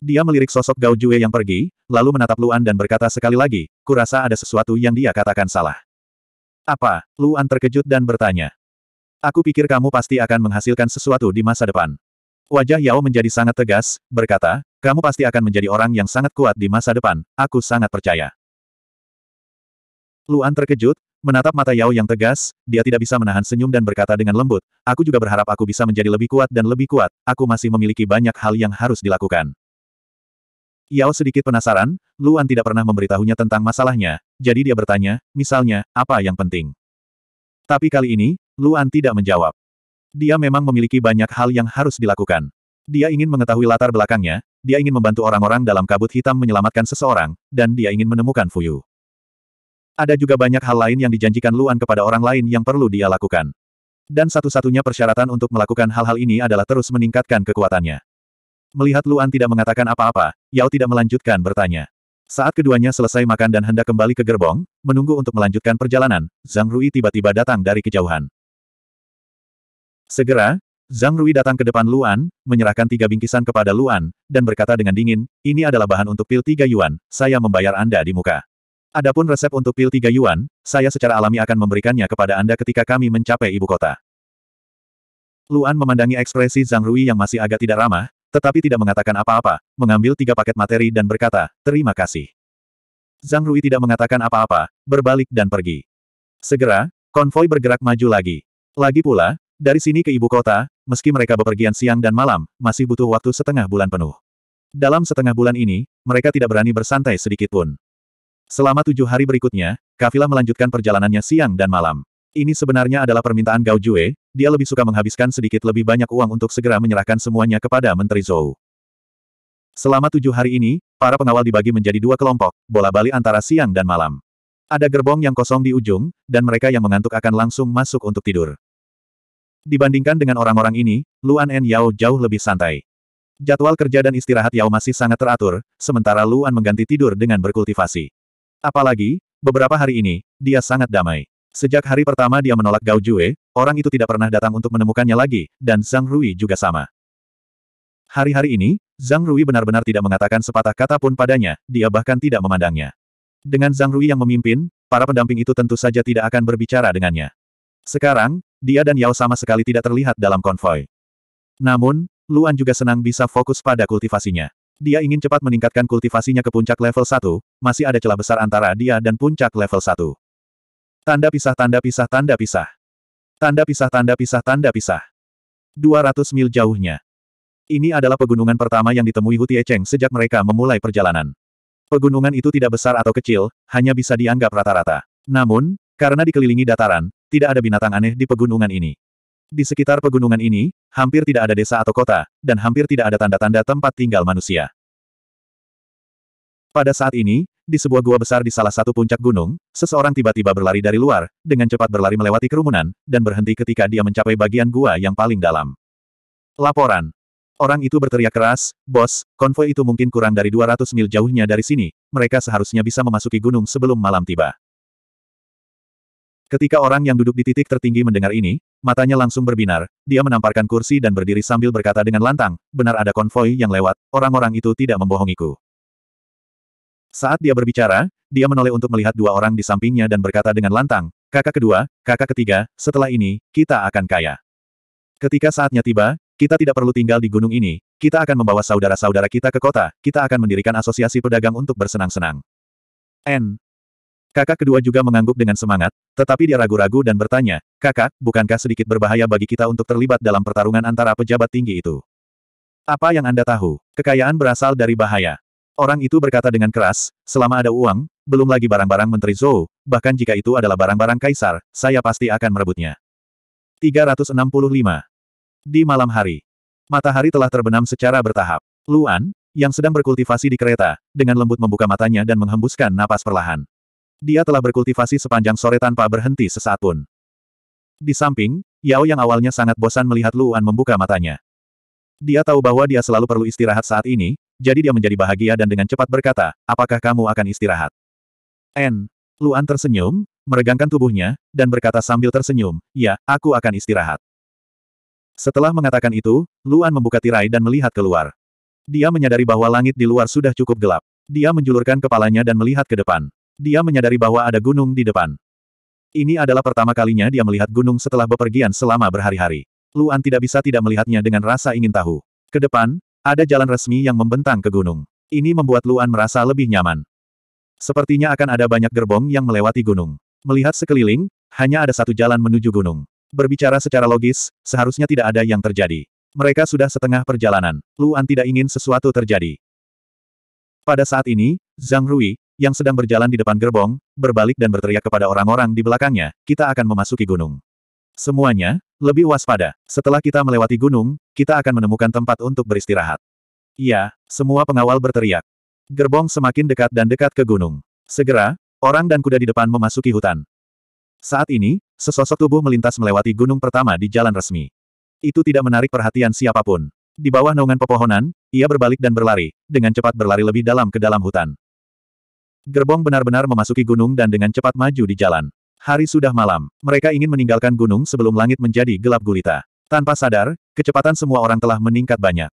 Dia melirik sosok Gao Jue yang pergi, lalu menatap Luan dan berkata sekali lagi, kurasa ada sesuatu yang dia katakan salah. Apa? Luan terkejut dan bertanya. Aku pikir kamu pasti akan menghasilkan sesuatu di masa depan. Wajah Yao menjadi sangat tegas, berkata, kamu pasti akan menjadi orang yang sangat kuat di masa depan, aku sangat percaya. Luan terkejut, menatap mata Yao yang tegas, dia tidak bisa menahan senyum dan berkata dengan lembut, aku juga berharap aku bisa menjadi lebih kuat dan lebih kuat, aku masih memiliki banyak hal yang harus dilakukan. Yao sedikit penasaran, Luan tidak pernah memberitahunya tentang masalahnya, jadi dia bertanya, misalnya, apa yang penting. Tapi kali ini, Luan tidak menjawab. Dia memang memiliki banyak hal yang harus dilakukan. Dia ingin mengetahui latar belakangnya, dia ingin membantu orang-orang dalam kabut hitam menyelamatkan seseorang, dan dia ingin menemukan Fuyu. Ada juga banyak hal lain yang dijanjikan Luan kepada orang lain yang perlu dia lakukan. Dan satu-satunya persyaratan untuk melakukan hal-hal ini adalah terus meningkatkan kekuatannya. Melihat Luan tidak mengatakan apa-apa, Yao tidak melanjutkan bertanya. Saat keduanya selesai makan dan hendak kembali ke gerbong, menunggu untuk melanjutkan perjalanan, Zhang Rui tiba-tiba datang dari kejauhan. Segera, Zhang Rui datang ke depan Luan, menyerahkan tiga bingkisan kepada Luan, dan berkata dengan dingin, ini adalah bahan untuk pil tiga yuan, saya membayar Anda di muka. Adapun resep untuk pil tiga yuan, saya secara alami akan memberikannya kepada Anda ketika kami mencapai ibu kota. Luan memandangi ekspresi Zhang Rui yang masih agak tidak ramah, tetapi tidak mengatakan apa-apa, mengambil tiga paket materi dan berkata, terima kasih. Zhang Rui tidak mengatakan apa-apa, berbalik dan pergi. Segera, konvoi bergerak maju lagi. Lagi pula, dari sini ke ibu kota, meski mereka bepergian siang dan malam, masih butuh waktu setengah bulan penuh. Dalam setengah bulan ini, mereka tidak berani bersantai sedikit pun. Selama tujuh hari berikutnya, kafilah melanjutkan perjalanannya siang dan malam. Ini sebenarnya adalah permintaan Gao Jue, dia lebih suka menghabiskan sedikit lebih banyak uang untuk segera menyerahkan semuanya kepada Menteri Zhou. Selama tujuh hari ini, para pengawal dibagi menjadi dua kelompok, bola-bali antara siang dan malam. Ada gerbong yang kosong di ujung, dan mereka yang mengantuk akan langsung masuk untuk tidur. Dibandingkan dengan orang-orang ini, Luan En Yao jauh lebih santai. Jadwal kerja dan istirahat Yao masih sangat teratur, sementara Luan mengganti tidur dengan berkultivasi. Apalagi, beberapa hari ini, dia sangat damai. Sejak hari pertama dia menolak Gao Jue, orang itu tidak pernah datang untuk menemukannya lagi, dan Zhang Rui juga sama. Hari-hari ini, Zhang Rui benar-benar tidak mengatakan sepatah kata pun padanya, dia bahkan tidak memandangnya. Dengan Zhang Rui yang memimpin, para pendamping itu tentu saja tidak akan berbicara dengannya. Sekarang, dia dan Yao sama sekali tidak terlihat dalam konvoi. Namun, Luan juga senang bisa fokus pada kultivasinya. Dia ingin cepat meningkatkan kultivasinya ke puncak level 1, masih ada celah besar antara dia dan puncak level 1. Tanda pisah tanda pisah tanda pisah. Tanda pisah tanda pisah tanda pisah. 200 mil jauhnya. Ini adalah pegunungan pertama yang ditemui Hutie Cheng sejak mereka memulai perjalanan. Pegunungan itu tidak besar atau kecil, hanya bisa dianggap rata-rata. Namun, karena dikelilingi dataran, tidak ada binatang aneh di pegunungan ini. Di sekitar pegunungan ini, hampir tidak ada desa atau kota, dan hampir tidak ada tanda-tanda tempat tinggal manusia. Pada saat ini, di sebuah gua besar di salah satu puncak gunung, seseorang tiba-tiba berlari dari luar, dengan cepat berlari melewati kerumunan, dan berhenti ketika dia mencapai bagian gua yang paling dalam. Laporan. Orang itu berteriak keras, Bos, konvoi itu mungkin kurang dari 200 mil jauhnya dari sini, mereka seharusnya bisa memasuki gunung sebelum malam tiba. Ketika orang yang duduk di titik tertinggi mendengar ini, matanya langsung berbinar, dia menamparkan kursi dan berdiri sambil berkata dengan lantang, benar ada konvoi yang lewat, orang-orang itu tidak membohongiku. Saat dia berbicara, dia menoleh untuk melihat dua orang di sampingnya dan berkata dengan lantang, kakak kedua, kakak ketiga, setelah ini, kita akan kaya. Ketika saatnya tiba, kita tidak perlu tinggal di gunung ini, kita akan membawa saudara-saudara kita ke kota, kita akan mendirikan asosiasi pedagang untuk bersenang-senang. N. Kakak kedua juga mengangguk dengan semangat, tetapi dia ragu-ragu dan bertanya, Kakak, bukankah sedikit berbahaya bagi kita untuk terlibat dalam pertarungan antara pejabat tinggi itu? Apa yang Anda tahu? Kekayaan berasal dari bahaya. Orang itu berkata dengan keras, selama ada uang, belum lagi barang-barang Menteri Zhou, bahkan jika itu adalah barang-barang kaisar, saya pasti akan merebutnya. 365. Di malam hari, matahari telah terbenam secara bertahap. Luan, yang sedang berkultivasi di kereta, dengan lembut membuka matanya dan menghembuskan napas perlahan. Dia telah berkultivasi sepanjang sore tanpa berhenti sesaat pun. Di samping, Yao yang awalnya sangat bosan melihat Luan membuka matanya. Dia tahu bahwa dia selalu perlu istirahat saat ini, jadi dia menjadi bahagia dan dengan cepat berkata, apakah kamu akan istirahat? N. Luan tersenyum, meregangkan tubuhnya, dan berkata sambil tersenyum, ya, aku akan istirahat. Setelah mengatakan itu, Luan membuka tirai dan melihat keluar. Dia menyadari bahwa langit di luar sudah cukup gelap. Dia menjulurkan kepalanya dan melihat ke depan. Dia menyadari bahwa ada gunung di depan. Ini adalah pertama kalinya dia melihat gunung setelah bepergian selama berhari-hari. Luan tidak bisa tidak melihatnya dengan rasa ingin tahu. Ke depan, ada jalan resmi yang membentang ke gunung. Ini membuat Luan merasa lebih nyaman. Sepertinya akan ada banyak gerbong yang melewati gunung. Melihat sekeliling, hanya ada satu jalan menuju gunung. Berbicara secara logis, seharusnya tidak ada yang terjadi. Mereka sudah setengah perjalanan. Luan tidak ingin sesuatu terjadi. Pada saat ini, Zhang Rui, yang sedang berjalan di depan gerbong, berbalik dan berteriak kepada orang-orang di belakangnya, kita akan memasuki gunung. Semuanya, lebih waspada. Setelah kita melewati gunung, kita akan menemukan tempat untuk beristirahat. Iya, semua pengawal berteriak. Gerbong semakin dekat dan dekat ke gunung. Segera, orang dan kuda di depan memasuki hutan. Saat ini, sesosok tubuh melintas melewati gunung pertama di jalan resmi. Itu tidak menarik perhatian siapapun. Di bawah naungan pepohonan, ia berbalik dan berlari, dengan cepat berlari lebih dalam ke dalam hutan. Gerbong benar-benar memasuki gunung dan dengan cepat maju di jalan. Hari sudah malam, mereka ingin meninggalkan gunung sebelum langit menjadi gelap gulita. Tanpa sadar, kecepatan semua orang telah meningkat banyak.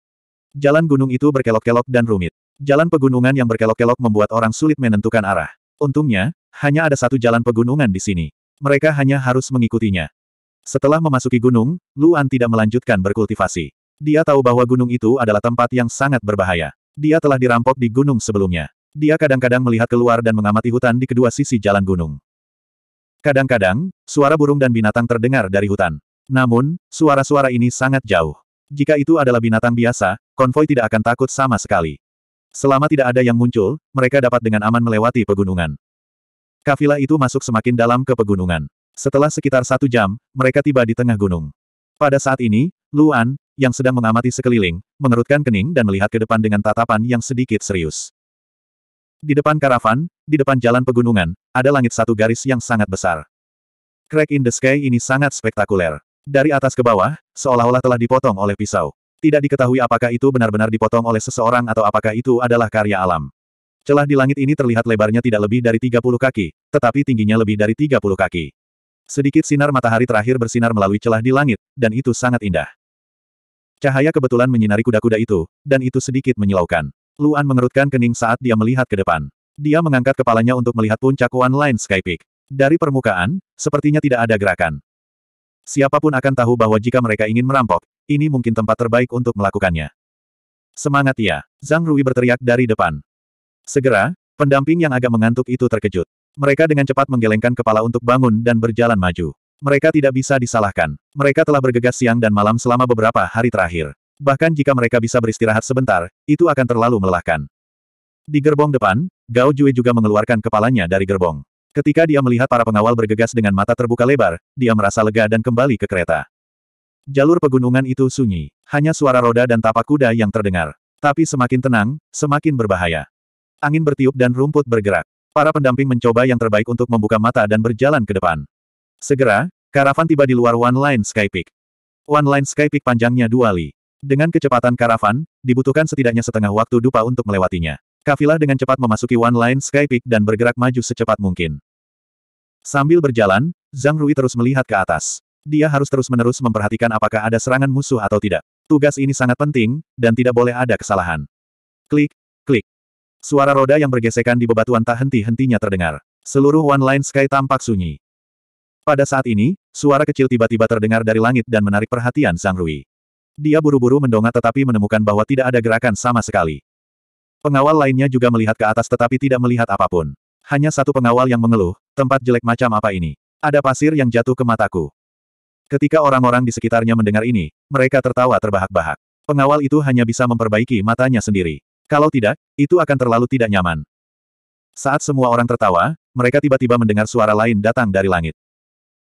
Jalan gunung itu berkelok-kelok dan rumit. Jalan pegunungan yang berkelok-kelok membuat orang sulit menentukan arah. Untungnya, hanya ada satu jalan pegunungan di sini. Mereka hanya harus mengikutinya. Setelah memasuki gunung, Luan tidak melanjutkan berkultivasi. Dia tahu bahwa gunung itu adalah tempat yang sangat berbahaya. Dia telah dirampok di gunung sebelumnya. Dia kadang-kadang melihat keluar dan mengamati hutan di kedua sisi jalan gunung. Kadang-kadang, suara burung dan binatang terdengar dari hutan. Namun, suara-suara ini sangat jauh. Jika itu adalah binatang biasa, konvoi tidak akan takut sama sekali. Selama tidak ada yang muncul, mereka dapat dengan aman melewati pegunungan. Kafilah itu masuk semakin dalam ke pegunungan. Setelah sekitar satu jam, mereka tiba di tengah gunung. Pada saat ini, Luan, yang sedang mengamati sekeliling, mengerutkan kening dan melihat ke depan dengan tatapan yang sedikit serius. Di depan karavan, di depan jalan pegunungan, ada langit satu garis yang sangat besar. Crack in the sky ini sangat spektakuler. Dari atas ke bawah, seolah-olah telah dipotong oleh pisau. Tidak diketahui apakah itu benar-benar dipotong oleh seseorang atau apakah itu adalah karya alam. Celah di langit ini terlihat lebarnya tidak lebih dari 30 kaki, tetapi tingginya lebih dari 30 kaki. Sedikit sinar matahari terakhir bersinar melalui celah di langit, dan itu sangat indah. Cahaya kebetulan menyinari kuda-kuda itu, dan itu sedikit menyilaukan. Luan mengerutkan kening saat dia melihat ke depan. Dia mengangkat kepalanya untuk melihat puncak One Line Sky Peak. Dari permukaan, sepertinya tidak ada gerakan. Siapapun akan tahu bahwa jika mereka ingin merampok, ini mungkin tempat terbaik untuk melakukannya. Semangat ya! Zhang Rui berteriak dari depan. Segera, pendamping yang agak mengantuk itu terkejut. Mereka dengan cepat menggelengkan kepala untuk bangun dan berjalan maju. Mereka tidak bisa disalahkan. Mereka telah bergegas siang dan malam selama beberapa hari terakhir. Bahkan jika mereka bisa beristirahat sebentar, itu akan terlalu melelahkan. Di gerbong depan, Gao Jue juga mengeluarkan kepalanya dari gerbong. Ketika dia melihat para pengawal bergegas dengan mata terbuka lebar, dia merasa lega dan kembali ke kereta. Jalur pegunungan itu sunyi. Hanya suara roda dan tapak kuda yang terdengar. Tapi semakin tenang, semakin berbahaya. Angin bertiup dan rumput bergerak. Para pendamping mencoba yang terbaik untuk membuka mata dan berjalan ke depan. Segera, karavan tiba di luar One Line Sky Peak. One Line Sky Peak panjangnya dua li. Dengan kecepatan karavan, dibutuhkan setidaknya setengah waktu dupa untuk melewatinya. Kafilah dengan cepat memasuki One Line Sky Peak dan bergerak maju secepat mungkin. Sambil berjalan, Zhang Rui terus melihat ke atas. Dia harus terus-menerus memperhatikan apakah ada serangan musuh atau tidak. Tugas ini sangat penting, dan tidak boleh ada kesalahan. Klik, klik. Suara roda yang bergesekan di bebatuan tak henti-hentinya terdengar. Seluruh One Line Sky tampak sunyi. Pada saat ini, suara kecil tiba-tiba terdengar dari langit dan menarik perhatian Zhang Rui. Dia buru-buru mendongak tetapi menemukan bahwa tidak ada gerakan sama sekali. Pengawal lainnya juga melihat ke atas tetapi tidak melihat apapun. Hanya satu pengawal yang mengeluh, tempat jelek macam apa ini. Ada pasir yang jatuh ke mataku. Ketika orang-orang di sekitarnya mendengar ini, mereka tertawa terbahak-bahak. Pengawal itu hanya bisa memperbaiki matanya sendiri. Kalau tidak, itu akan terlalu tidak nyaman. Saat semua orang tertawa, mereka tiba-tiba mendengar suara lain datang dari langit.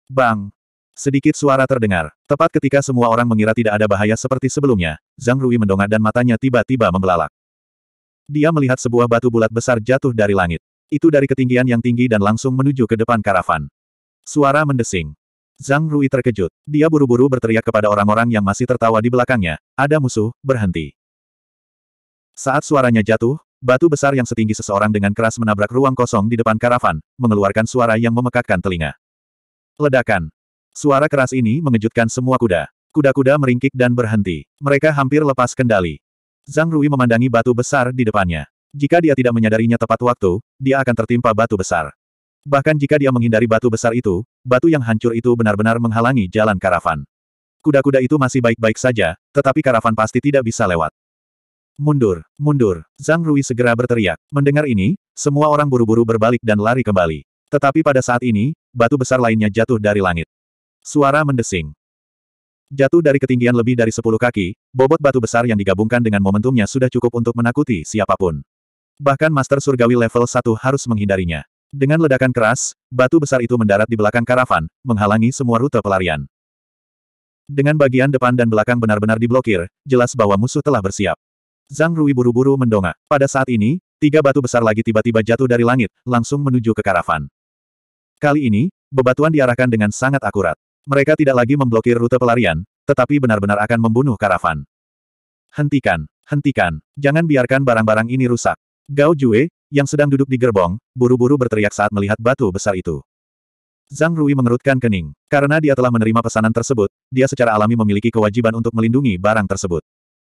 Bang! Sedikit suara terdengar. Tepat ketika semua orang mengira tidak ada bahaya seperti sebelumnya, Zhang Rui mendongak dan matanya tiba-tiba membelalak. Dia melihat sebuah batu bulat besar jatuh dari langit. Itu dari ketinggian yang tinggi dan langsung menuju ke depan karavan. Suara mendesing. Zhang Rui terkejut. Dia buru-buru berteriak kepada orang-orang yang masih tertawa di belakangnya, ada musuh, berhenti. Saat suaranya jatuh, batu besar yang setinggi seseorang dengan keras menabrak ruang kosong di depan karavan, mengeluarkan suara yang memekakkan telinga. Ledakan. Suara keras ini mengejutkan semua kuda. Kuda-kuda meringkik dan berhenti. Mereka hampir lepas kendali. Zhang Rui memandangi batu besar di depannya. Jika dia tidak menyadarinya tepat waktu, dia akan tertimpa batu besar. Bahkan jika dia menghindari batu besar itu, batu yang hancur itu benar-benar menghalangi jalan karavan. Kuda-kuda itu masih baik-baik saja, tetapi karavan pasti tidak bisa lewat. Mundur, mundur, Zhang Rui segera berteriak. Mendengar ini, semua orang buru-buru berbalik dan lari kembali. Tetapi pada saat ini, batu besar lainnya jatuh dari langit. Suara mendesing. Jatuh dari ketinggian lebih dari 10 kaki, bobot batu besar yang digabungkan dengan momentumnya sudah cukup untuk menakuti siapapun. Bahkan Master Surgawi level 1 harus menghindarinya. Dengan ledakan keras, batu besar itu mendarat di belakang karavan, menghalangi semua rute pelarian. Dengan bagian depan dan belakang benar-benar diblokir, jelas bahwa musuh telah bersiap. Zhang Rui buru-buru mendongak. Pada saat ini, tiga batu besar lagi tiba-tiba jatuh dari langit, langsung menuju ke karavan. Kali ini, bebatuan diarahkan dengan sangat akurat. Mereka tidak lagi memblokir rute pelarian, tetapi benar-benar akan membunuh karavan. Hentikan, hentikan, jangan biarkan barang-barang ini rusak. Gao Jue, yang sedang duduk di gerbong, buru-buru berteriak saat melihat batu besar itu. Zhang Rui mengerutkan kening. Karena dia telah menerima pesanan tersebut, dia secara alami memiliki kewajiban untuk melindungi barang tersebut.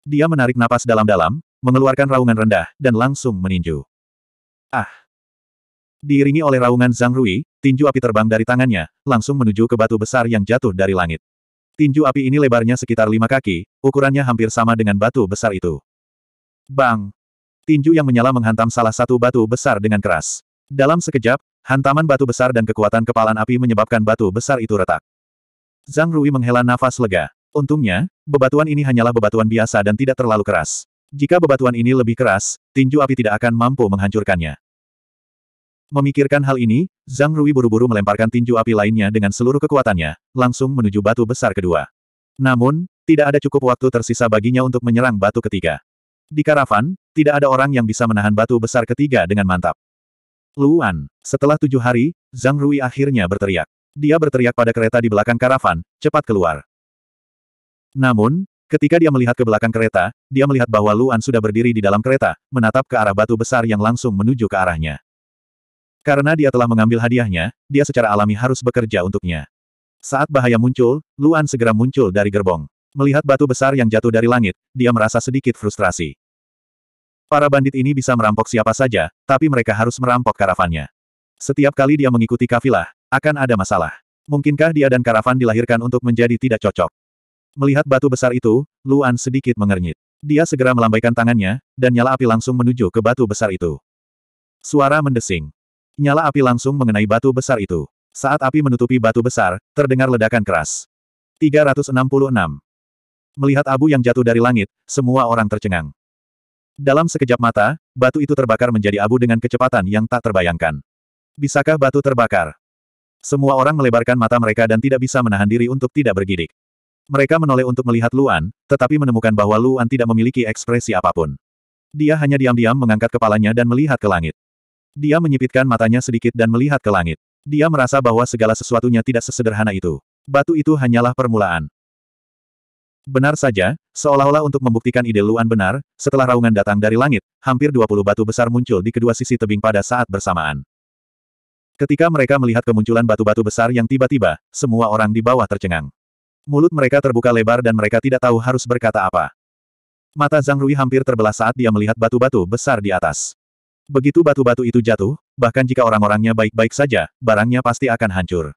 Dia menarik napas dalam-dalam, mengeluarkan raungan rendah, dan langsung meninju. Ah! Diiringi oleh raungan Zhang Rui, tinju api terbang dari tangannya, langsung menuju ke batu besar yang jatuh dari langit. Tinju api ini lebarnya sekitar lima kaki, ukurannya hampir sama dengan batu besar itu. Bang! Tinju yang menyala menghantam salah satu batu besar dengan keras. Dalam sekejap, hantaman batu besar dan kekuatan kepalan api menyebabkan batu besar itu retak. Zhang Rui menghela nafas lega. Untungnya, bebatuan ini hanyalah bebatuan biasa dan tidak terlalu keras. Jika bebatuan ini lebih keras, tinju api tidak akan mampu menghancurkannya. Memikirkan hal ini, Zhang Rui buru-buru melemparkan tinju api lainnya dengan seluruh kekuatannya, langsung menuju batu besar kedua. Namun, tidak ada cukup waktu tersisa baginya untuk menyerang batu ketiga. Di karavan, tidak ada orang yang bisa menahan batu besar ketiga dengan mantap. Luan, setelah tujuh hari, Zhang Rui akhirnya berteriak. Dia berteriak pada kereta di belakang karavan, cepat keluar. Namun, Ketika dia melihat ke belakang kereta, dia melihat bahwa Luan sudah berdiri di dalam kereta, menatap ke arah batu besar yang langsung menuju ke arahnya. Karena dia telah mengambil hadiahnya, dia secara alami harus bekerja untuknya. Saat bahaya muncul, Luan segera muncul dari gerbong. Melihat batu besar yang jatuh dari langit, dia merasa sedikit frustrasi. Para bandit ini bisa merampok siapa saja, tapi mereka harus merampok karavannya. Setiap kali dia mengikuti kafilah, akan ada masalah. Mungkinkah dia dan karavan dilahirkan untuk menjadi tidak cocok? Melihat batu besar itu, Luan sedikit mengernyit. Dia segera melambaikan tangannya, dan nyala api langsung menuju ke batu besar itu. Suara mendesing. Nyala api langsung mengenai batu besar itu. Saat api menutupi batu besar, terdengar ledakan keras. 366. Melihat abu yang jatuh dari langit, semua orang tercengang. Dalam sekejap mata, batu itu terbakar menjadi abu dengan kecepatan yang tak terbayangkan. Bisakah batu terbakar? Semua orang melebarkan mata mereka dan tidak bisa menahan diri untuk tidak bergidik. Mereka menoleh untuk melihat Luan, tetapi menemukan bahwa Luan tidak memiliki ekspresi apapun. Dia hanya diam-diam mengangkat kepalanya dan melihat ke langit. Dia menyipitkan matanya sedikit dan melihat ke langit. Dia merasa bahwa segala sesuatunya tidak sesederhana itu. Batu itu hanyalah permulaan. Benar saja, seolah-olah untuk membuktikan ide Luan benar, setelah raungan datang dari langit, hampir 20 batu besar muncul di kedua sisi tebing pada saat bersamaan. Ketika mereka melihat kemunculan batu-batu besar yang tiba-tiba, semua orang di bawah tercengang. Mulut mereka terbuka lebar dan mereka tidak tahu harus berkata apa. Mata Zhang Rui hampir terbelah saat dia melihat batu-batu besar di atas. Begitu batu-batu itu jatuh, bahkan jika orang-orangnya baik-baik saja, barangnya pasti akan hancur.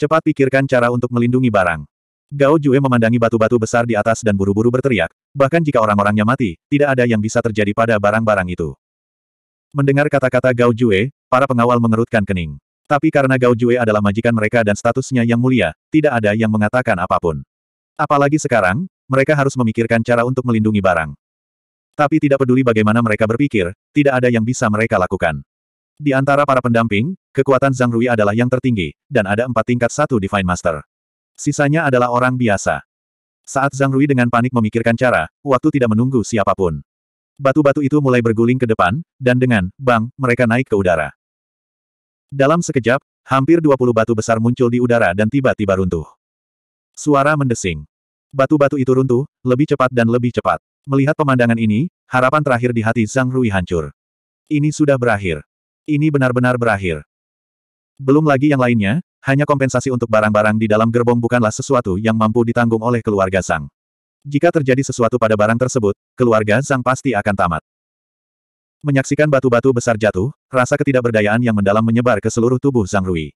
Cepat pikirkan cara untuk melindungi barang. Gao Jue memandangi batu-batu besar di atas dan buru-buru berteriak, bahkan jika orang-orangnya mati, tidak ada yang bisa terjadi pada barang-barang itu. Mendengar kata-kata Gao Jue, para pengawal mengerutkan kening. Tapi karena Gao Jue adalah majikan mereka dan statusnya yang mulia, tidak ada yang mengatakan apapun. Apalagi sekarang, mereka harus memikirkan cara untuk melindungi barang. Tapi tidak peduli bagaimana mereka berpikir, tidak ada yang bisa mereka lakukan. Di antara para pendamping, kekuatan Zhang Rui adalah yang tertinggi, dan ada empat tingkat satu Divine Master. Sisanya adalah orang biasa. Saat Zhang Rui dengan panik memikirkan cara, waktu tidak menunggu siapapun. Batu-batu itu mulai berguling ke depan, dan dengan, bang, mereka naik ke udara. Dalam sekejap, hampir 20 batu besar muncul di udara dan tiba-tiba runtuh. Suara mendesing. Batu-batu itu runtuh, lebih cepat dan lebih cepat. Melihat pemandangan ini, harapan terakhir di hati Zhang Rui hancur. Ini sudah berakhir. Ini benar-benar berakhir. Belum lagi yang lainnya, hanya kompensasi untuk barang-barang di dalam gerbong bukanlah sesuatu yang mampu ditanggung oleh keluarga Zhang. Jika terjadi sesuatu pada barang tersebut, keluarga Zhang pasti akan tamat. Menyaksikan batu-batu besar jatuh, rasa ketidakberdayaan yang mendalam menyebar ke seluruh tubuh Zhang Rui.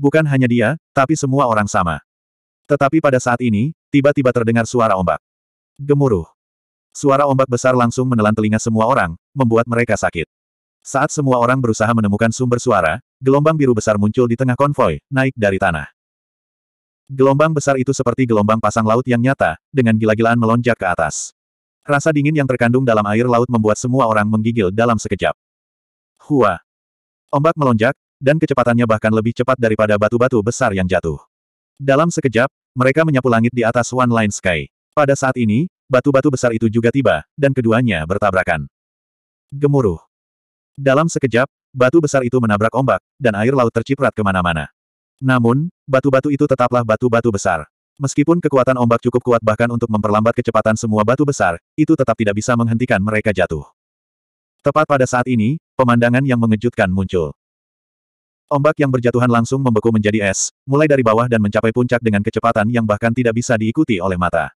Bukan hanya dia, tapi semua orang sama. Tetapi pada saat ini, tiba-tiba terdengar suara ombak. Gemuruh. Suara ombak besar langsung menelan telinga semua orang, membuat mereka sakit. Saat semua orang berusaha menemukan sumber suara, gelombang biru besar muncul di tengah konvoi, naik dari tanah. Gelombang besar itu seperti gelombang pasang laut yang nyata, dengan gila-gilaan melonjak ke atas. Rasa dingin yang terkandung dalam air laut membuat semua orang menggigil dalam sekejap. Hua! Ombak melonjak, dan kecepatannya bahkan lebih cepat daripada batu-batu besar yang jatuh. Dalam sekejap, mereka menyapu langit di atas One Line Sky. Pada saat ini, batu-batu besar itu juga tiba, dan keduanya bertabrakan. Gemuruh. Dalam sekejap, batu besar itu menabrak ombak, dan air laut terciprat kemana-mana. Namun, batu-batu itu tetaplah batu-batu besar. Meskipun kekuatan ombak cukup kuat bahkan untuk memperlambat kecepatan semua batu besar, itu tetap tidak bisa menghentikan mereka jatuh. Tepat pada saat ini, pemandangan yang mengejutkan muncul. Ombak yang berjatuhan langsung membeku menjadi es, mulai dari bawah dan mencapai puncak dengan kecepatan yang bahkan tidak bisa diikuti oleh mata.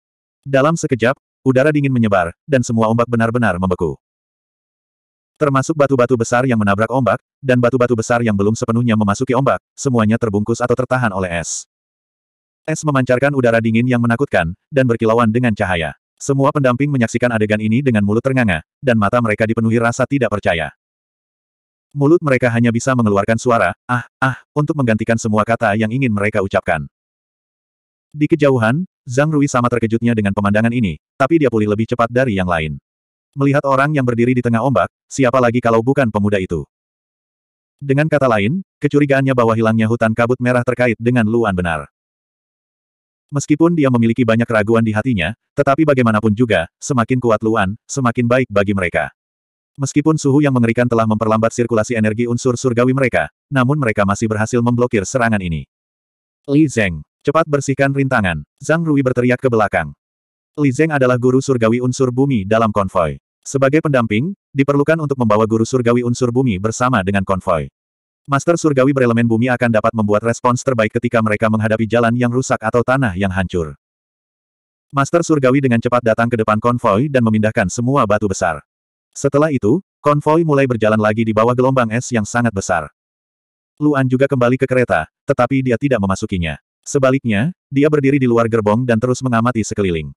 Dalam sekejap, udara dingin menyebar, dan semua ombak benar-benar membeku. Termasuk batu-batu besar yang menabrak ombak, dan batu-batu besar yang belum sepenuhnya memasuki ombak, semuanya terbungkus atau tertahan oleh es. Es memancarkan udara dingin yang menakutkan, dan berkilauan dengan cahaya. Semua pendamping menyaksikan adegan ini dengan mulut ternganga, dan mata mereka dipenuhi rasa tidak percaya. Mulut mereka hanya bisa mengeluarkan suara, ah, ah, untuk menggantikan semua kata yang ingin mereka ucapkan. Di kejauhan, Zhang Rui sama terkejutnya dengan pemandangan ini, tapi dia pulih lebih cepat dari yang lain. Melihat orang yang berdiri di tengah ombak, siapa lagi kalau bukan pemuda itu? Dengan kata lain, kecurigaannya bahwa hilangnya hutan kabut merah terkait dengan Luan benar. Meskipun dia memiliki banyak keraguan di hatinya, tetapi bagaimanapun juga, semakin kuat Luan, semakin baik bagi mereka. Meskipun suhu yang mengerikan telah memperlambat sirkulasi energi unsur surgawi mereka, namun mereka masih berhasil memblokir serangan ini. Li Zeng Cepat bersihkan rintangan. Zhang Rui berteriak ke belakang. Li Zeng adalah guru surgawi unsur bumi dalam konvoi. Sebagai pendamping, diperlukan untuk membawa guru surgawi unsur bumi bersama dengan konvoi. Master surgawi berelemen bumi akan dapat membuat respons terbaik ketika mereka menghadapi jalan yang rusak atau tanah yang hancur. Master surgawi dengan cepat datang ke depan konvoi dan memindahkan semua batu besar. Setelah itu, konvoi mulai berjalan lagi di bawah gelombang es yang sangat besar. Luan juga kembali ke kereta, tetapi dia tidak memasukinya. Sebaliknya, dia berdiri di luar gerbong dan terus mengamati sekeliling.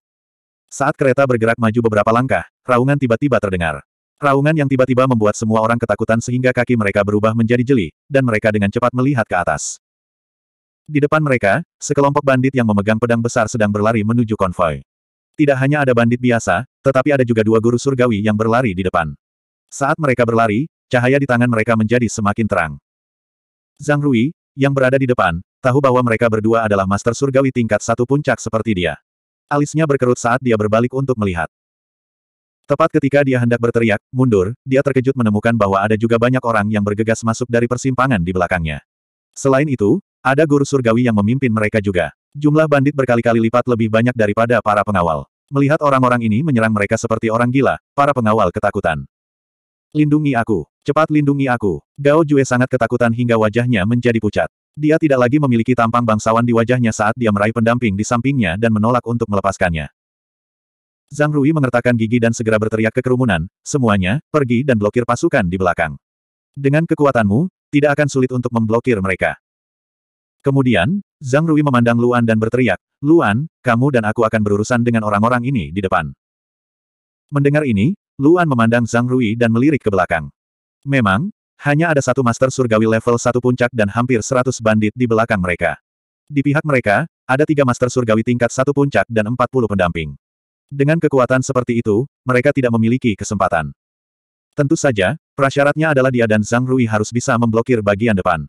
Saat kereta bergerak maju beberapa langkah, raungan tiba-tiba terdengar. Raungan yang tiba-tiba membuat semua orang ketakutan sehingga kaki mereka berubah menjadi jeli, dan mereka dengan cepat melihat ke atas. Di depan mereka, sekelompok bandit yang memegang pedang besar sedang berlari menuju konvoi. Tidak hanya ada bandit biasa, tetapi ada juga dua guru surgawi yang berlari di depan. Saat mereka berlari, cahaya di tangan mereka menjadi semakin terang. Zhang Rui, yang berada di depan, tahu bahwa mereka berdua adalah master surgawi tingkat satu puncak seperti dia. Alisnya berkerut saat dia berbalik untuk melihat. Tepat ketika dia hendak berteriak, mundur, dia terkejut menemukan bahwa ada juga banyak orang yang bergegas masuk dari persimpangan di belakangnya. Selain itu, ada guru surgawi yang memimpin mereka juga. Jumlah bandit berkali-kali lipat lebih banyak daripada para pengawal. Melihat orang-orang ini menyerang mereka seperti orang gila, para pengawal ketakutan. Lindungi aku. Cepat lindungi aku. Gao Jue sangat ketakutan hingga wajahnya menjadi pucat. Dia tidak lagi memiliki tampang bangsawan di wajahnya saat dia meraih pendamping di sampingnya dan menolak untuk melepaskannya. Zhang Rui mengertakkan gigi dan segera berteriak ke kerumunan, semuanya, pergi dan blokir pasukan di belakang. Dengan kekuatanmu, tidak akan sulit untuk memblokir mereka. Kemudian, Zhang Rui memandang Luan dan berteriak, Luan, kamu dan aku akan berurusan dengan orang-orang ini di depan. Mendengar ini, Luan memandang Zhang Rui dan melirik ke belakang. Memang, hanya ada satu Master Surgawi level satu puncak dan hampir seratus bandit di belakang mereka. Di pihak mereka, ada tiga Master Surgawi tingkat satu puncak dan empat puluh pendamping. Dengan kekuatan seperti itu, mereka tidak memiliki kesempatan. Tentu saja, prasyaratnya adalah dia dan Zhang Rui harus bisa memblokir bagian depan.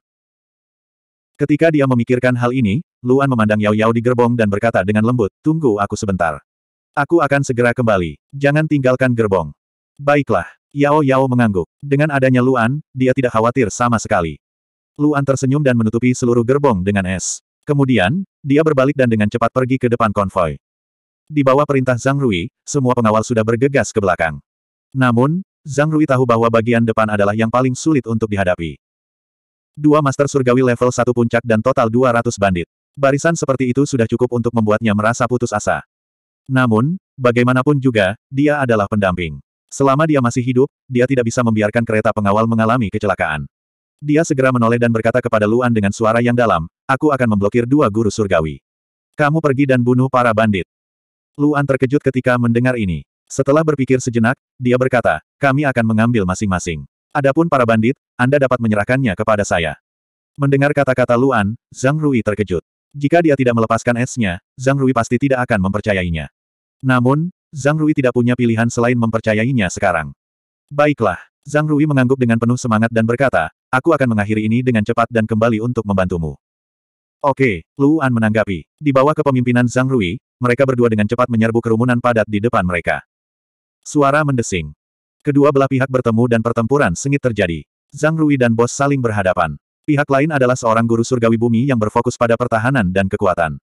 Ketika dia memikirkan hal ini, Luan memandang Yao Yao di gerbong dan berkata dengan lembut, Tunggu aku sebentar. Aku akan segera kembali. Jangan tinggalkan gerbong. Baiklah. Yao Yao mengangguk. Dengan adanya Luan, dia tidak khawatir sama sekali. Luan tersenyum dan menutupi seluruh gerbong dengan es. Kemudian, dia berbalik dan dengan cepat pergi ke depan konvoi. Di bawah perintah Zhang Rui, semua pengawal sudah bergegas ke belakang. Namun, Zhang Rui tahu bahwa bagian depan adalah yang paling sulit untuk dihadapi. Dua Master Surgawi level satu puncak dan total 200 bandit. Barisan seperti itu sudah cukup untuk membuatnya merasa putus asa. Namun, bagaimanapun juga, dia adalah pendamping. Selama dia masih hidup, dia tidak bisa membiarkan kereta pengawal mengalami kecelakaan. Dia segera menoleh dan berkata kepada Luan dengan suara yang dalam, aku akan memblokir dua guru surgawi. Kamu pergi dan bunuh para bandit. Luan terkejut ketika mendengar ini. Setelah berpikir sejenak, dia berkata, kami akan mengambil masing-masing. Adapun para bandit, Anda dapat menyerahkannya kepada saya. Mendengar kata-kata Luan, Zhang Rui terkejut. Jika dia tidak melepaskan esnya, Zhang Rui pasti tidak akan mempercayainya. Namun, Zhang Rui tidak punya pilihan selain mempercayainya sekarang. Baiklah. Zhang Rui mengangguk dengan penuh semangat dan berkata, aku akan mengakhiri ini dengan cepat dan kembali untuk membantumu. Oke, Luan menanggapi. Di bawah kepemimpinan Zhang Rui, mereka berdua dengan cepat menyerbu kerumunan padat di depan mereka. Suara mendesing. Kedua belah pihak bertemu dan pertempuran sengit terjadi. Zhang Rui dan bos saling berhadapan. Pihak lain adalah seorang guru surgawi bumi yang berfokus pada pertahanan dan kekuatan.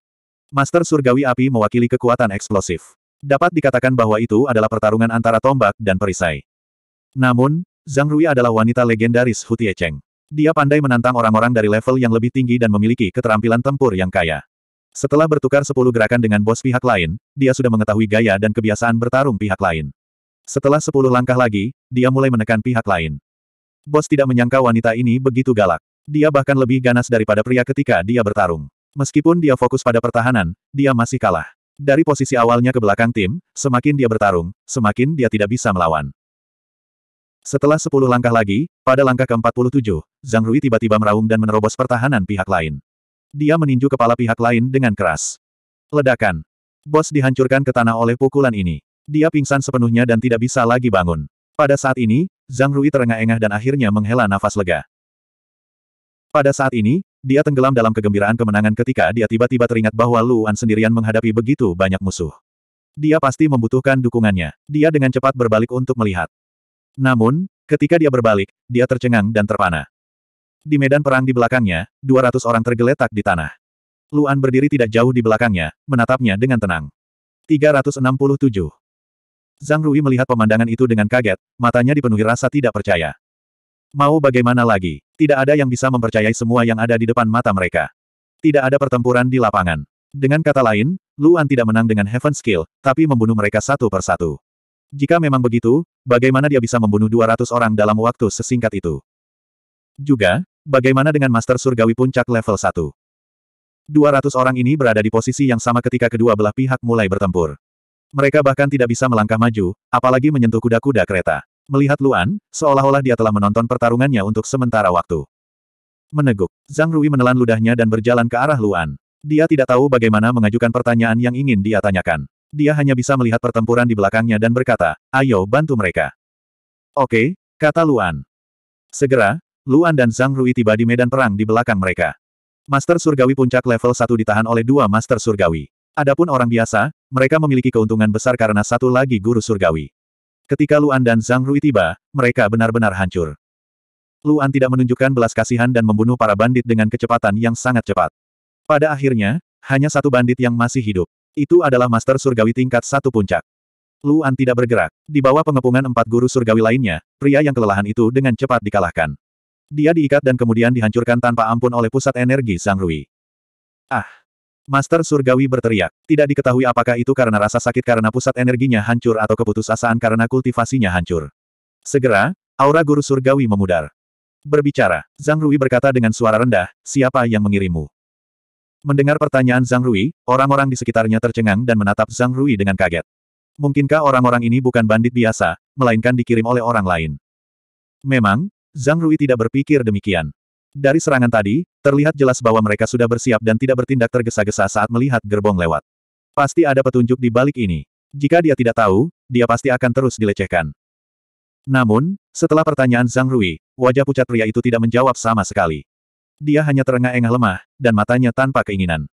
Master surgawi api mewakili kekuatan eksplosif. Dapat dikatakan bahwa itu adalah pertarungan antara tombak dan perisai. Namun, Zhang Rui adalah wanita legendaris Hutie Cheng. Dia pandai menantang orang-orang dari level yang lebih tinggi dan memiliki keterampilan tempur yang kaya. Setelah bertukar 10 gerakan dengan bos pihak lain, dia sudah mengetahui gaya dan kebiasaan bertarung pihak lain. Setelah 10 langkah lagi, dia mulai menekan pihak lain. Bos tidak menyangka wanita ini begitu galak. Dia bahkan lebih ganas daripada pria ketika dia bertarung. Meskipun dia fokus pada pertahanan, dia masih kalah. Dari posisi awalnya ke belakang tim, semakin dia bertarung, semakin dia tidak bisa melawan. Setelah sepuluh langkah lagi, pada langkah ke-47, Zhang Rui tiba-tiba meraung dan menerobos pertahanan pihak lain. Dia meninju kepala pihak lain dengan keras. Ledakan. Bos dihancurkan ke tanah oleh pukulan ini. Dia pingsan sepenuhnya dan tidak bisa lagi bangun. Pada saat ini, Zhang Rui terengah-engah dan akhirnya menghela nafas lega. Pada saat ini, dia tenggelam dalam kegembiraan kemenangan ketika dia tiba-tiba teringat bahwa Luan sendirian menghadapi begitu banyak musuh. Dia pasti membutuhkan dukungannya. Dia dengan cepat berbalik untuk melihat. Namun, ketika dia berbalik, dia tercengang dan terpana. Di medan perang di belakangnya, 200 orang tergeletak di tanah. Luan berdiri tidak jauh di belakangnya, menatapnya dengan tenang. 367. Zhang Rui melihat pemandangan itu dengan kaget, matanya dipenuhi rasa tidak percaya. Mau bagaimana lagi? Tidak ada yang bisa mempercayai semua yang ada di depan mata mereka. Tidak ada pertempuran di lapangan. Dengan kata lain, Luan tidak menang dengan Heaven Skill, tapi membunuh mereka satu per satu. Jika memang begitu, bagaimana dia bisa membunuh 200 orang dalam waktu sesingkat itu? Juga, bagaimana dengan Master Surgawi Puncak level 1? 200 orang ini berada di posisi yang sama ketika kedua belah pihak mulai bertempur. Mereka bahkan tidak bisa melangkah maju, apalagi menyentuh kuda-kuda kereta. Melihat Luan, seolah-olah dia telah menonton pertarungannya untuk sementara waktu. Meneguk. Zhang Rui menelan ludahnya dan berjalan ke arah Luan. Dia tidak tahu bagaimana mengajukan pertanyaan yang ingin dia tanyakan. Dia hanya bisa melihat pertempuran di belakangnya dan berkata, ayo bantu mereka. Oke, kata Luan. Segera, Luan dan Zhang Rui tiba di medan perang di belakang mereka. Master Surgawi puncak level 1 ditahan oleh dua Master Surgawi. Adapun orang biasa, mereka memiliki keuntungan besar karena satu lagi guru Surgawi. Ketika Luan dan Zhang Rui tiba, mereka benar-benar hancur. Luan tidak menunjukkan belas kasihan dan membunuh para bandit dengan kecepatan yang sangat cepat. Pada akhirnya, hanya satu bandit yang masih hidup. Itu adalah Master Surgawi tingkat satu puncak. Luan tidak bergerak. Di bawah pengepungan empat guru surgawi lainnya, pria yang kelelahan itu dengan cepat dikalahkan. Dia diikat dan kemudian dihancurkan tanpa ampun oleh pusat energi Zhang Rui. Ah! Master Surgawi berteriak. Tidak diketahui apakah itu karena rasa sakit karena pusat energinya hancur atau keputusasaan karena kultivasinya hancur. Segera, aura guru surgawi memudar. Berbicara, Zhang Rui berkata dengan suara rendah, siapa yang mengirimu? Mendengar pertanyaan Zhang Rui, orang-orang di sekitarnya tercengang dan menatap Zhang Rui dengan kaget. Mungkinkah orang-orang ini bukan bandit biasa, melainkan dikirim oleh orang lain? Memang, Zhang Rui tidak berpikir demikian. Dari serangan tadi, terlihat jelas bahwa mereka sudah bersiap dan tidak bertindak tergesa-gesa saat melihat gerbong lewat. Pasti ada petunjuk di balik ini. Jika dia tidak tahu, dia pasti akan terus dilecehkan. Namun, setelah pertanyaan Zhang Rui, wajah pucat pria itu tidak menjawab sama sekali. Dia hanya terengah-engah lemah, dan matanya tanpa keinginan.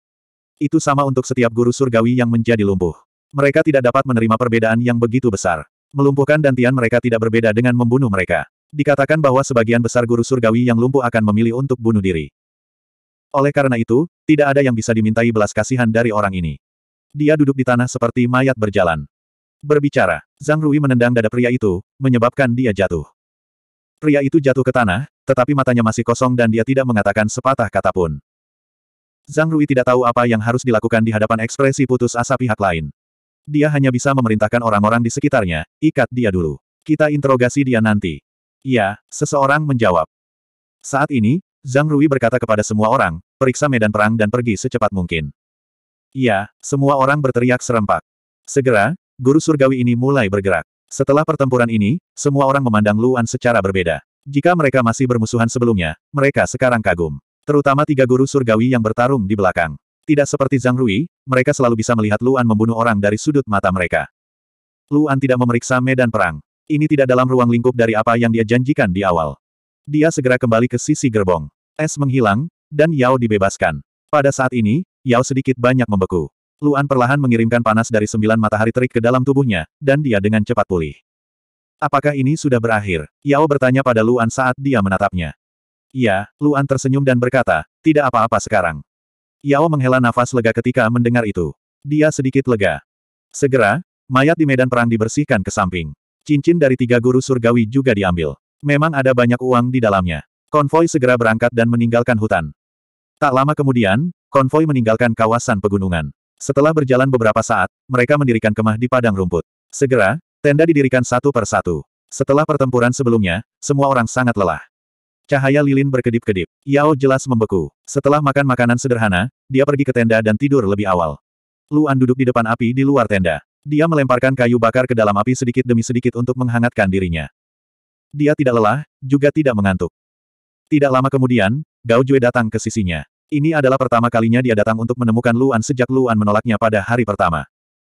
Itu sama untuk setiap guru surgawi yang menjadi lumpuh. Mereka tidak dapat menerima perbedaan yang begitu besar. Melumpuhkan dantian mereka tidak berbeda dengan membunuh mereka. Dikatakan bahwa sebagian besar guru surgawi yang lumpuh akan memilih untuk bunuh diri. Oleh karena itu, tidak ada yang bisa dimintai belas kasihan dari orang ini. Dia duduk di tanah seperti mayat berjalan. Berbicara, Zhang Rui menendang dada pria itu, menyebabkan dia jatuh. Pria itu jatuh ke tanah, tetapi matanya masih kosong dan dia tidak mengatakan sepatah kata pun. Zhang Rui tidak tahu apa yang harus dilakukan di hadapan ekspresi putus asa pihak lain. Dia hanya bisa memerintahkan orang-orang di sekitarnya, ikat dia dulu. Kita interogasi dia nanti. Iya, seseorang menjawab. Saat ini, Zhang Rui berkata kepada semua orang, periksa medan perang dan pergi secepat mungkin. Iya, semua orang berteriak serempak. Segera, guru surgawi ini mulai bergerak. Setelah pertempuran ini, semua orang memandang Luan secara berbeda. Jika mereka masih bermusuhan sebelumnya, mereka sekarang kagum. Terutama tiga guru surgawi yang bertarung di belakang. Tidak seperti Zhang Rui, mereka selalu bisa melihat Luan membunuh orang dari sudut mata mereka. Luan tidak memeriksa medan perang. Ini tidak dalam ruang lingkup dari apa yang dia janjikan di awal. Dia segera kembali ke sisi gerbong. Es menghilang, dan Yao dibebaskan. Pada saat ini, Yao sedikit banyak membeku. Luan perlahan mengirimkan panas dari sembilan matahari terik ke dalam tubuhnya, dan dia dengan cepat pulih. Apakah ini sudah berakhir? Yao bertanya pada Luan saat dia menatapnya. Ya, Luan tersenyum dan berkata, tidak apa-apa sekarang. Yao menghela nafas lega ketika mendengar itu. Dia sedikit lega. Segera, mayat di medan perang dibersihkan ke samping. Cincin dari tiga guru surgawi juga diambil. Memang ada banyak uang di dalamnya. Konvoi segera berangkat dan meninggalkan hutan. Tak lama kemudian, konvoi meninggalkan kawasan pegunungan. Setelah berjalan beberapa saat, mereka mendirikan kemah di padang rumput. Segera, tenda didirikan satu per satu. Setelah pertempuran sebelumnya, semua orang sangat lelah. Cahaya lilin berkedip-kedip. Yao jelas membeku. Setelah makan makanan sederhana, dia pergi ke tenda dan tidur lebih awal. Luan duduk di depan api di luar tenda. Dia melemparkan kayu bakar ke dalam api sedikit demi sedikit untuk menghangatkan dirinya. Dia tidak lelah, juga tidak mengantuk. Tidak lama kemudian, Gao Jue datang ke sisinya. Ini adalah pertama kalinya dia datang untuk menemukan Luan sejak Luan menolaknya pada hari pertama.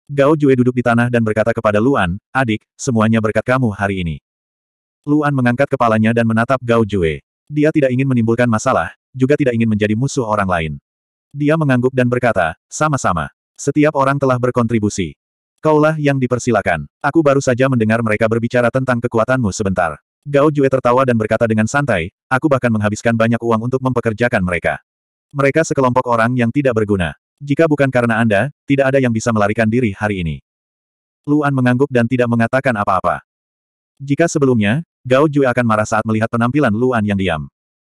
Gao Jue duduk di tanah dan berkata kepada Luan, adik, semuanya berkat kamu hari ini. Luan mengangkat kepalanya dan menatap Gao Jue. Dia tidak ingin menimbulkan masalah, juga tidak ingin menjadi musuh orang lain. Dia mengangguk dan berkata, sama-sama. Setiap orang telah berkontribusi. Kaulah yang dipersilakan. Aku baru saja mendengar mereka berbicara tentang kekuatanmu sebentar. Gao Jue tertawa dan berkata dengan santai, aku bahkan menghabiskan banyak uang untuk mempekerjakan mereka. Mereka sekelompok orang yang tidak berguna. Jika bukan karena Anda, tidak ada yang bisa melarikan diri hari ini. Luan mengangguk dan tidak mengatakan apa-apa. Jika sebelumnya, Gao Jue akan marah saat melihat penampilan Luan yang diam.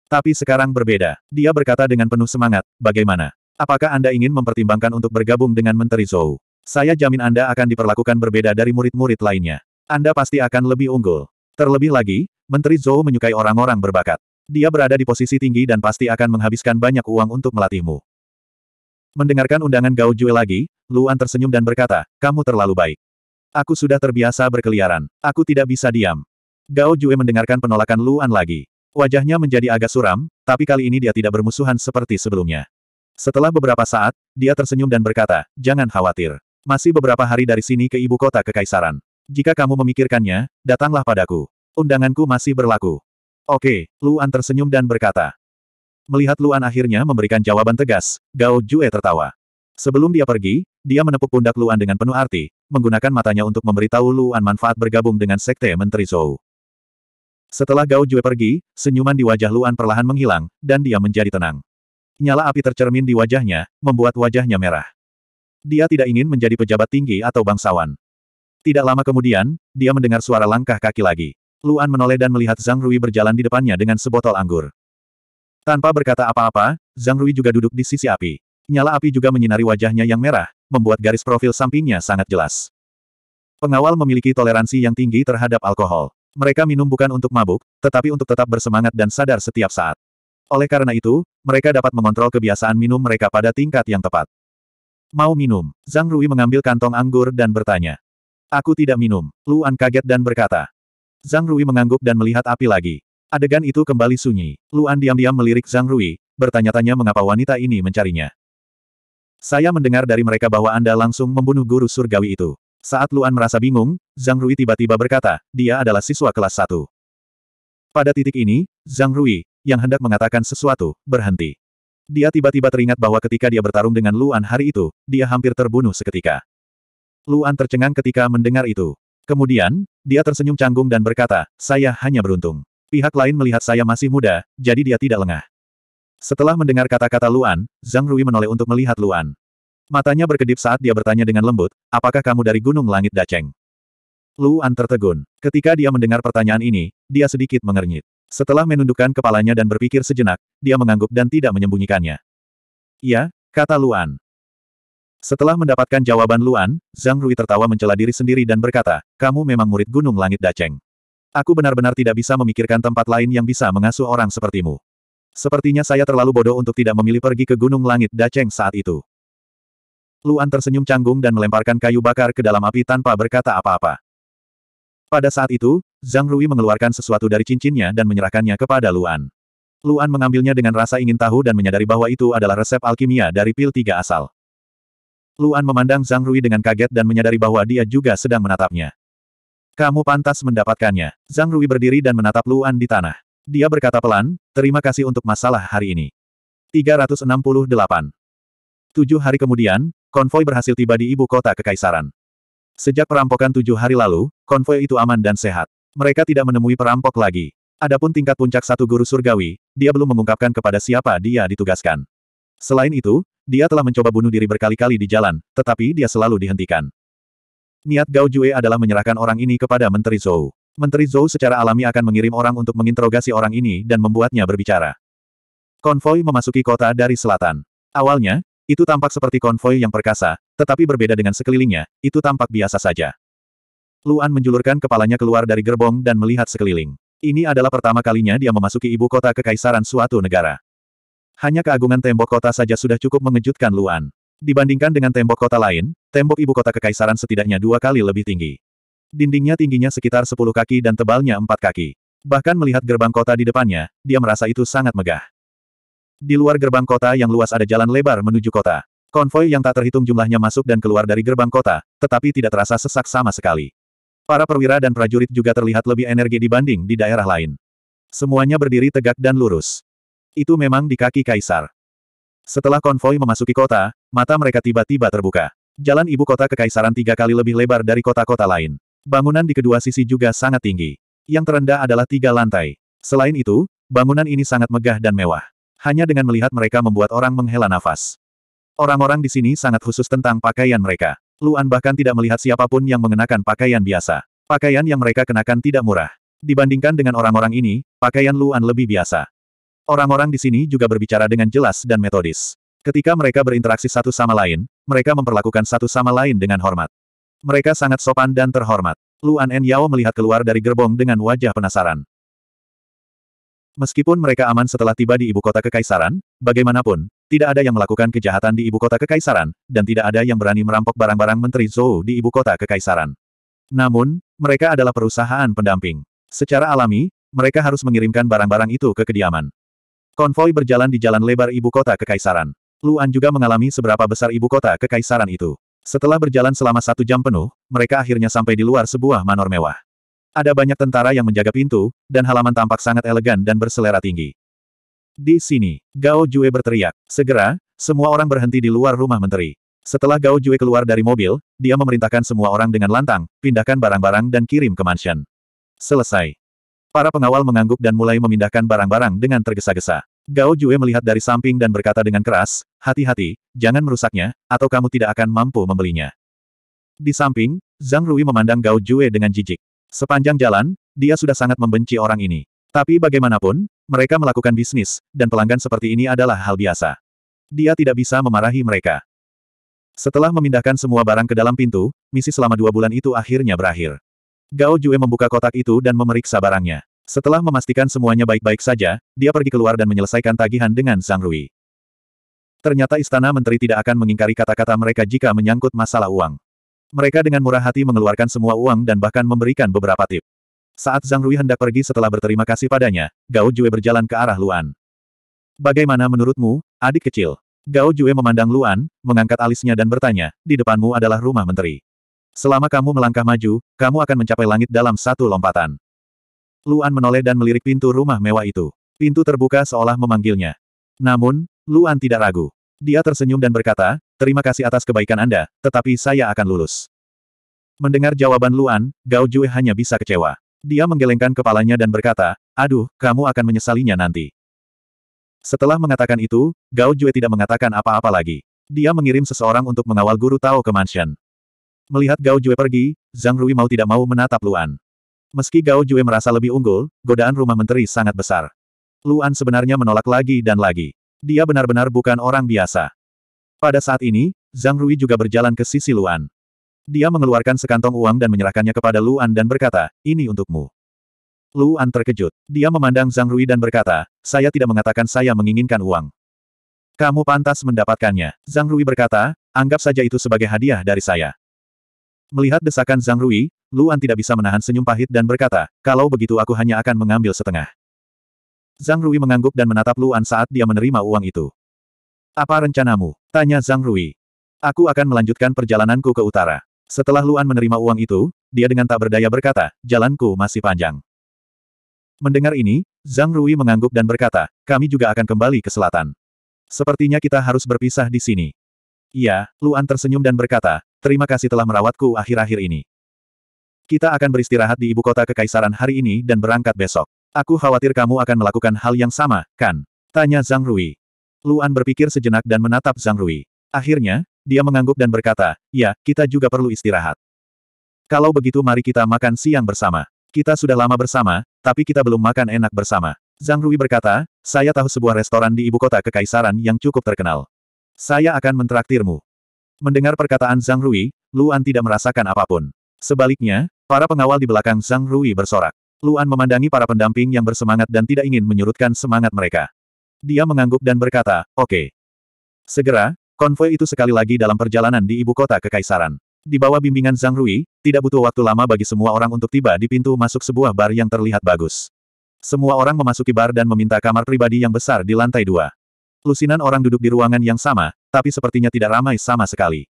Tapi sekarang berbeda. Dia berkata dengan penuh semangat, bagaimana? Apakah Anda ingin mempertimbangkan untuk bergabung dengan Menteri Zhou? Saya jamin Anda akan diperlakukan berbeda dari murid-murid lainnya. Anda pasti akan lebih unggul. Terlebih lagi, Menteri Zhou menyukai orang-orang berbakat. Dia berada di posisi tinggi dan pasti akan menghabiskan banyak uang untuk melatihmu. Mendengarkan undangan Gao Jue lagi, Luan tersenyum dan berkata, kamu terlalu baik. Aku sudah terbiasa berkeliaran. Aku tidak bisa diam. Gao Jue mendengarkan penolakan Luan lagi. Wajahnya menjadi agak suram, tapi kali ini dia tidak bermusuhan seperti sebelumnya. Setelah beberapa saat, dia tersenyum dan berkata, jangan khawatir. Masih beberapa hari dari sini ke ibu kota kekaisaran. Jika kamu memikirkannya, datanglah padaku. Undanganku masih berlaku. Oke, Luan tersenyum dan berkata. Melihat Luan akhirnya memberikan jawaban tegas, Gao Jue tertawa. Sebelum dia pergi, dia menepuk pundak Luan dengan penuh arti, menggunakan matanya untuk memberitahu Luan manfaat bergabung dengan Sekte Menteri Zhou. Setelah Gao Jue pergi, senyuman di wajah Luan perlahan menghilang, dan dia menjadi tenang. Nyala api tercermin di wajahnya, membuat wajahnya merah. Dia tidak ingin menjadi pejabat tinggi atau bangsawan. Tidak lama kemudian, dia mendengar suara langkah kaki lagi. Luan menoleh dan melihat Zhang Rui berjalan di depannya dengan sebotol anggur. Tanpa berkata apa-apa, Zhang Rui juga duduk di sisi api. Nyala api juga menyinari wajahnya yang merah, membuat garis profil sampingnya sangat jelas. Pengawal memiliki toleransi yang tinggi terhadap alkohol. Mereka minum bukan untuk mabuk, tetapi untuk tetap bersemangat dan sadar setiap saat. Oleh karena itu, mereka dapat mengontrol kebiasaan minum mereka pada tingkat yang tepat. Mau minum? Zhang Rui mengambil kantong anggur dan bertanya. Aku tidak minum. Luan kaget dan berkata. Zhang Rui mengangguk dan melihat api lagi. Adegan itu kembali sunyi. Luan diam-diam melirik Zhang Rui, bertanya-tanya mengapa wanita ini mencarinya. Saya mendengar dari mereka bahwa Anda langsung membunuh guru surgawi itu. Saat Luan merasa bingung, Zhang Rui tiba-tiba berkata, dia adalah siswa kelas 1. Pada titik ini, Zhang Rui, yang hendak mengatakan sesuatu, berhenti. Dia tiba-tiba teringat bahwa ketika dia bertarung dengan Luan hari itu, dia hampir terbunuh seketika. Luan tercengang ketika mendengar itu. Kemudian, dia tersenyum canggung dan berkata, saya hanya beruntung. Pihak lain melihat saya masih muda, jadi dia tidak lengah. Setelah mendengar kata-kata Luan, Zhang Rui menoleh untuk melihat Luan. Matanya berkedip saat dia bertanya dengan lembut, apakah kamu dari Gunung Langit Daceng? Luan tertegun. Ketika dia mendengar pertanyaan ini, dia sedikit mengernyit. Setelah menundukkan kepalanya dan berpikir sejenak, dia mengangguk dan tidak menyembunyikannya. Ya, kata Luan. Setelah mendapatkan jawaban Luan, Zhang Rui tertawa mencela diri sendiri dan berkata, kamu memang murid gunung langit Daceng. Aku benar-benar tidak bisa memikirkan tempat lain yang bisa mengasuh orang sepertimu. Sepertinya saya terlalu bodoh untuk tidak memilih pergi ke gunung langit Daceng saat itu. Luan tersenyum canggung dan melemparkan kayu bakar ke dalam api tanpa berkata apa-apa. Pada saat itu, Zhang Rui mengeluarkan sesuatu dari cincinnya dan menyerahkannya kepada Luan. Luan mengambilnya dengan rasa ingin tahu dan menyadari bahwa itu adalah resep alkimia dari pil tiga asal. Luan memandang Zhang Rui dengan kaget dan menyadari bahwa dia juga sedang menatapnya. Kamu pantas mendapatkannya. Zhang Rui berdiri dan menatap Luan di tanah. Dia berkata pelan, terima kasih untuk masalah hari ini. 368. Tujuh hari kemudian, konvoi berhasil tiba di ibu kota Kekaisaran. Sejak perampokan tujuh hari lalu, konvoi itu aman dan sehat. Mereka tidak menemui perampok lagi. Adapun tingkat puncak satu guru surgawi, dia belum mengungkapkan kepada siapa dia ditugaskan. Selain itu, dia telah mencoba bunuh diri berkali-kali di jalan, tetapi dia selalu dihentikan. Niat Gao Jue adalah menyerahkan orang ini kepada Menteri Zhou. Menteri Zhou secara alami akan mengirim orang untuk menginterogasi orang ini dan membuatnya berbicara. Konvoi memasuki kota dari selatan. Awalnya, itu tampak seperti konvoi yang perkasa, tetapi berbeda dengan sekelilingnya, itu tampak biasa saja. Luan menjulurkan kepalanya keluar dari gerbong dan melihat sekeliling. Ini adalah pertama kalinya dia memasuki ibu kota kekaisaran suatu negara. Hanya keagungan tembok kota saja sudah cukup mengejutkan Luan. Dibandingkan dengan tembok kota lain, tembok ibu kota kekaisaran setidaknya dua kali lebih tinggi. Dindingnya tingginya sekitar 10 kaki dan tebalnya 4 kaki. Bahkan melihat gerbang kota di depannya, dia merasa itu sangat megah. Di luar gerbang kota yang luas ada jalan lebar menuju kota. Konvoi yang tak terhitung jumlahnya masuk dan keluar dari gerbang kota, tetapi tidak terasa sesak sama sekali. Para perwira dan prajurit juga terlihat lebih energi dibanding di daerah lain. Semuanya berdiri tegak dan lurus. Itu memang di kaki kaisar. Setelah konvoi memasuki kota, mata mereka tiba-tiba terbuka. Jalan ibu kota kekaisaran tiga kali lebih lebar dari kota-kota lain. Bangunan di kedua sisi juga sangat tinggi. Yang terendah adalah tiga lantai. Selain itu, bangunan ini sangat megah dan mewah hanya dengan melihat mereka membuat orang menghela nafas. Orang-orang di sini sangat khusus tentang pakaian mereka. Luan bahkan tidak melihat siapapun yang mengenakan pakaian biasa. Pakaian yang mereka kenakan tidak murah. Dibandingkan dengan orang-orang ini, pakaian Luan lebih biasa. Orang-orang di sini juga berbicara dengan jelas dan metodis. Ketika mereka berinteraksi satu sama lain, mereka memperlakukan satu sama lain dengan hormat. Mereka sangat sopan dan terhormat. Luan En Yao melihat keluar dari gerbong dengan wajah penasaran. Meskipun mereka aman setelah tiba di ibu kota kekaisaran, bagaimanapun, tidak ada yang melakukan kejahatan di ibu kota kekaisaran, dan tidak ada yang berani merampok barang-barang Menteri Zhou di ibu kota kekaisaran. Namun, mereka adalah perusahaan pendamping. Secara alami, mereka harus mengirimkan barang-barang itu ke kediaman. Konvoi berjalan di jalan lebar ibu kota kekaisaran. Luan juga mengalami seberapa besar ibu kota kekaisaran itu. Setelah berjalan selama satu jam penuh, mereka akhirnya sampai di luar sebuah manor mewah. Ada banyak tentara yang menjaga pintu, dan halaman tampak sangat elegan dan berselera tinggi. Di sini, Gao Jue berteriak. Segera, semua orang berhenti di luar rumah menteri. Setelah Gao Jue keluar dari mobil, dia memerintahkan semua orang dengan lantang, pindahkan barang-barang dan kirim ke mansion. Selesai. Para pengawal mengangguk dan mulai memindahkan barang-barang dengan tergesa-gesa. Gao Jue melihat dari samping dan berkata dengan keras, hati-hati, jangan merusaknya, atau kamu tidak akan mampu membelinya. Di samping, Zhang Rui memandang Gao Jue dengan jijik. Sepanjang jalan, dia sudah sangat membenci orang ini. Tapi bagaimanapun, mereka melakukan bisnis, dan pelanggan seperti ini adalah hal biasa. Dia tidak bisa memarahi mereka. Setelah memindahkan semua barang ke dalam pintu, misi selama dua bulan itu akhirnya berakhir. Gao Jue membuka kotak itu dan memeriksa barangnya. Setelah memastikan semuanya baik-baik saja, dia pergi keluar dan menyelesaikan tagihan dengan Sang Rui. Ternyata istana menteri tidak akan mengingkari kata-kata mereka jika menyangkut masalah uang. Mereka dengan murah hati mengeluarkan semua uang dan bahkan memberikan beberapa tip. Saat Zhang Rui hendak pergi setelah berterima kasih padanya, Gao Jue berjalan ke arah Luan. Bagaimana menurutmu, adik kecil? Gao Jue memandang Luan, mengangkat alisnya dan bertanya, di depanmu adalah rumah menteri. Selama kamu melangkah maju, kamu akan mencapai langit dalam satu lompatan. Luan menoleh dan melirik pintu rumah mewah itu. Pintu terbuka seolah memanggilnya. Namun, Luan tidak ragu. Dia tersenyum dan berkata, terima kasih atas kebaikan Anda, tetapi saya akan lulus. Mendengar jawaban Luan, Gao Jue hanya bisa kecewa. Dia menggelengkan kepalanya dan berkata, aduh, kamu akan menyesalinya nanti. Setelah mengatakan itu, Gao Jue tidak mengatakan apa-apa lagi. Dia mengirim seseorang untuk mengawal guru Tao ke mansion. Melihat Gao Jue pergi, Zhang Rui mau tidak mau menatap Luan. Meski Gao Jue merasa lebih unggul, godaan rumah menteri sangat besar. Luan sebenarnya menolak lagi dan lagi. Dia benar-benar bukan orang biasa. Pada saat ini, Zhang Rui juga berjalan ke sisi Luan. Dia mengeluarkan sekantong uang dan menyerahkannya kepada Luan dan berkata, ini untukmu. Luan terkejut. Dia memandang Zhang Rui dan berkata, saya tidak mengatakan saya menginginkan uang. Kamu pantas mendapatkannya. Zhang Rui berkata, anggap saja itu sebagai hadiah dari saya. Melihat desakan Zhang Rui, Luan tidak bisa menahan senyum pahit dan berkata, kalau begitu aku hanya akan mengambil setengah. Zhang Rui mengangguk dan menatap Luan saat dia menerima uang itu. Apa rencanamu? Tanya Zhang Rui. Aku akan melanjutkan perjalananku ke utara. Setelah Luan menerima uang itu, dia dengan tak berdaya berkata, jalanku masih panjang. Mendengar ini, Zhang Rui mengangguk dan berkata, kami juga akan kembali ke selatan. Sepertinya kita harus berpisah di sini. Iya, Luan tersenyum dan berkata, terima kasih telah merawatku akhir-akhir ini. Kita akan beristirahat di ibu kota kekaisaran hari ini dan berangkat besok. Aku khawatir kamu akan melakukan hal yang sama, kan? Tanya Zhang Rui. Luan berpikir sejenak dan menatap Zhang Rui. Akhirnya, dia mengangguk dan berkata, ya, kita juga perlu istirahat. Kalau begitu mari kita makan siang bersama. Kita sudah lama bersama, tapi kita belum makan enak bersama. Zhang Rui berkata, saya tahu sebuah restoran di ibu kota kekaisaran yang cukup terkenal. Saya akan mentraktirmu. Mendengar perkataan Zhang Rui, Luan tidak merasakan apapun. Sebaliknya, para pengawal di belakang Zhang Rui bersorak. Luan memandangi para pendamping yang bersemangat dan tidak ingin menyurutkan semangat mereka. Dia mengangguk dan berkata, oke. Okay. Segera, konvoi itu sekali lagi dalam perjalanan di ibu kota kekaisaran. Di bawah bimbingan Zhang Rui, tidak butuh waktu lama bagi semua orang untuk tiba di pintu masuk sebuah bar yang terlihat bagus. Semua orang memasuki bar dan meminta kamar pribadi yang besar di lantai dua. Lusinan orang duduk di ruangan yang sama, tapi sepertinya tidak ramai sama sekali.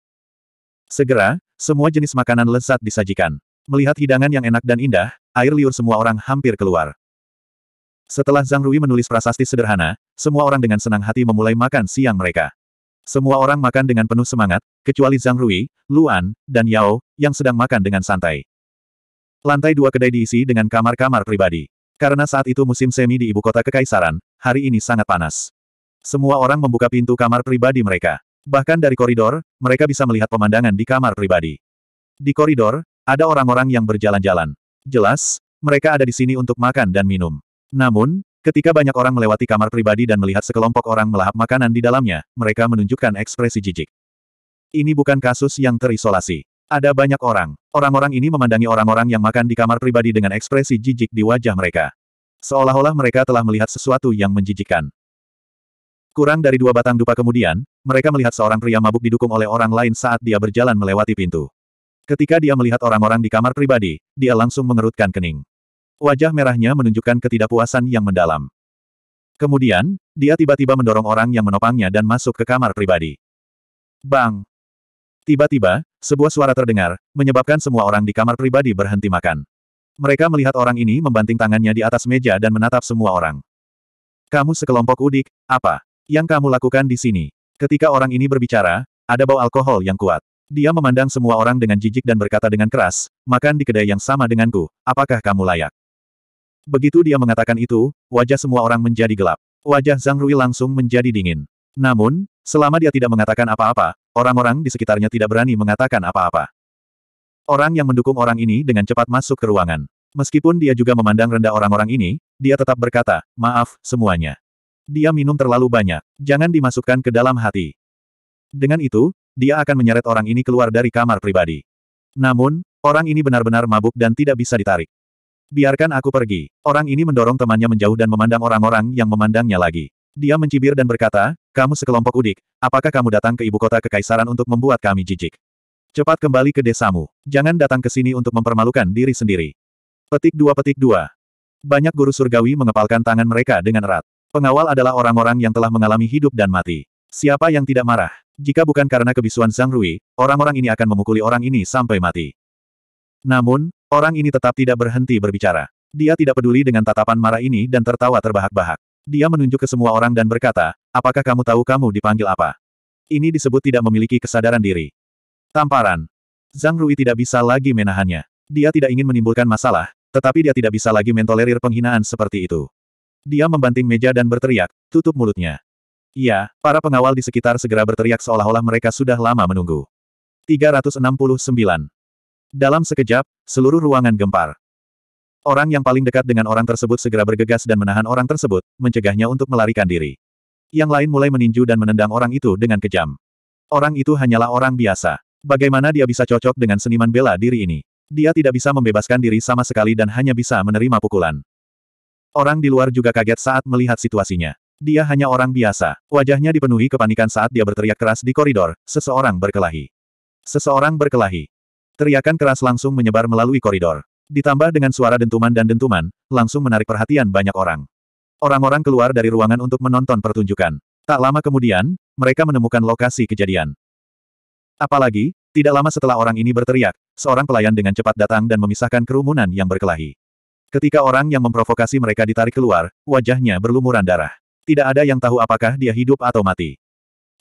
Segera, semua jenis makanan lezat disajikan. Melihat hidangan yang enak dan indah, air liur semua orang hampir keluar. Setelah Zhang Rui menulis prasasti sederhana, semua orang dengan senang hati memulai makan siang mereka. Semua orang makan dengan penuh semangat, kecuali Zhang Rui, Luan, dan Yao, yang sedang makan dengan santai. Lantai dua kedai diisi dengan kamar-kamar pribadi. Karena saat itu musim semi di ibu kota kekaisaran, hari ini sangat panas. Semua orang membuka pintu kamar pribadi mereka. Bahkan dari koridor, mereka bisa melihat pemandangan di kamar pribadi. Di koridor, ada orang-orang yang berjalan-jalan. Jelas, mereka ada di sini untuk makan dan minum. Namun, ketika banyak orang melewati kamar pribadi dan melihat sekelompok orang melahap makanan di dalamnya, mereka menunjukkan ekspresi jijik. Ini bukan kasus yang terisolasi. Ada banyak orang. Orang-orang ini memandangi orang-orang yang makan di kamar pribadi dengan ekspresi jijik di wajah mereka. Seolah-olah mereka telah melihat sesuatu yang menjijikkan. Kurang dari dua batang dupa kemudian, mereka melihat seorang pria mabuk didukung oleh orang lain saat dia berjalan melewati pintu. Ketika dia melihat orang-orang di kamar pribadi, dia langsung mengerutkan kening. Wajah merahnya menunjukkan ketidakpuasan yang mendalam. Kemudian, dia tiba-tiba mendorong orang yang menopangnya dan masuk ke kamar pribadi. Bang! Tiba-tiba, sebuah suara terdengar, menyebabkan semua orang di kamar pribadi berhenti makan. Mereka melihat orang ini membanting tangannya di atas meja dan menatap semua orang. Kamu sekelompok udik, apa? Yang kamu lakukan di sini? Ketika orang ini berbicara, ada bau alkohol yang kuat. Dia memandang semua orang dengan jijik dan berkata dengan keras, makan di kedai yang sama denganku, apakah kamu layak? Begitu dia mengatakan itu, wajah semua orang menjadi gelap. Wajah Zhang Rui langsung menjadi dingin. Namun, selama dia tidak mengatakan apa-apa, orang-orang di sekitarnya tidak berani mengatakan apa-apa. Orang yang mendukung orang ini dengan cepat masuk ke ruangan. Meskipun dia juga memandang rendah orang-orang ini, dia tetap berkata, maaf, semuanya. Dia minum terlalu banyak, jangan dimasukkan ke dalam hati. Dengan itu, dia akan menyeret orang ini keluar dari kamar pribadi. Namun, orang ini benar-benar mabuk dan tidak bisa ditarik. Biarkan aku pergi. Orang ini mendorong temannya menjauh dan memandang orang-orang yang memandangnya lagi. Dia mencibir dan berkata, kamu sekelompok udik, apakah kamu datang ke ibu kota kekaisaran untuk membuat kami jijik? Cepat kembali ke desamu. Jangan datang ke sini untuk mempermalukan diri sendiri. Petik dua petik dua. Banyak guru surgawi mengepalkan tangan mereka dengan erat. Pengawal adalah orang-orang yang telah mengalami hidup dan mati. Siapa yang tidak marah? Jika bukan karena kebisuan Zhang Rui, orang-orang ini akan memukuli orang ini sampai mati. Namun, Orang ini tetap tidak berhenti berbicara. Dia tidak peduli dengan tatapan marah ini dan tertawa terbahak-bahak. Dia menunjuk ke semua orang dan berkata, apakah kamu tahu kamu dipanggil apa? Ini disebut tidak memiliki kesadaran diri. Tamparan. Zhang Rui tidak bisa lagi menahannya. Dia tidak ingin menimbulkan masalah, tetapi dia tidak bisa lagi mentolerir penghinaan seperti itu. Dia membanting meja dan berteriak, tutup mulutnya. Iya, para pengawal di sekitar segera berteriak seolah-olah mereka sudah lama menunggu. 369. Dalam sekejap, seluruh ruangan gempar. Orang yang paling dekat dengan orang tersebut segera bergegas dan menahan orang tersebut, mencegahnya untuk melarikan diri. Yang lain mulai meninju dan menendang orang itu dengan kejam. Orang itu hanyalah orang biasa. Bagaimana dia bisa cocok dengan seniman bela diri ini? Dia tidak bisa membebaskan diri sama sekali dan hanya bisa menerima pukulan. Orang di luar juga kaget saat melihat situasinya. Dia hanya orang biasa. Wajahnya dipenuhi kepanikan saat dia berteriak keras di koridor, seseorang berkelahi. Seseorang berkelahi. Teriakan keras langsung menyebar melalui koridor. Ditambah dengan suara dentuman dan dentuman, langsung menarik perhatian banyak orang. Orang-orang keluar dari ruangan untuk menonton pertunjukan. Tak lama kemudian, mereka menemukan lokasi kejadian. Apalagi, tidak lama setelah orang ini berteriak, seorang pelayan dengan cepat datang dan memisahkan kerumunan yang berkelahi. Ketika orang yang memprovokasi mereka ditarik keluar, wajahnya berlumuran darah. Tidak ada yang tahu apakah dia hidup atau mati.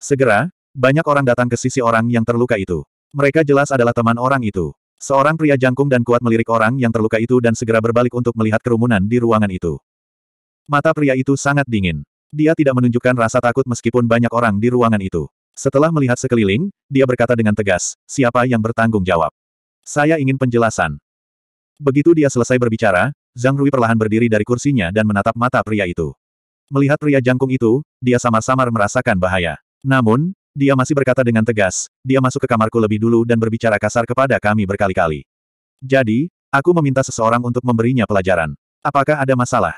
Segera, banyak orang datang ke sisi orang yang terluka itu. Mereka jelas adalah teman orang itu. Seorang pria jangkung dan kuat melirik orang yang terluka itu dan segera berbalik untuk melihat kerumunan di ruangan itu. Mata pria itu sangat dingin. Dia tidak menunjukkan rasa takut meskipun banyak orang di ruangan itu. Setelah melihat sekeliling, dia berkata dengan tegas, siapa yang bertanggung jawab? Saya ingin penjelasan. Begitu dia selesai berbicara, Zhang Rui perlahan berdiri dari kursinya dan menatap mata pria itu. Melihat pria jangkung itu, dia samar-samar merasakan bahaya. Namun, dia masih berkata dengan tegas, dia masuk ke kamarku lebih dulu dan berbicara kasar kepada kami berkali-kali. Jadi, aku meminta seseorang untuk memberinya pelajaran. Apakah ada masalah?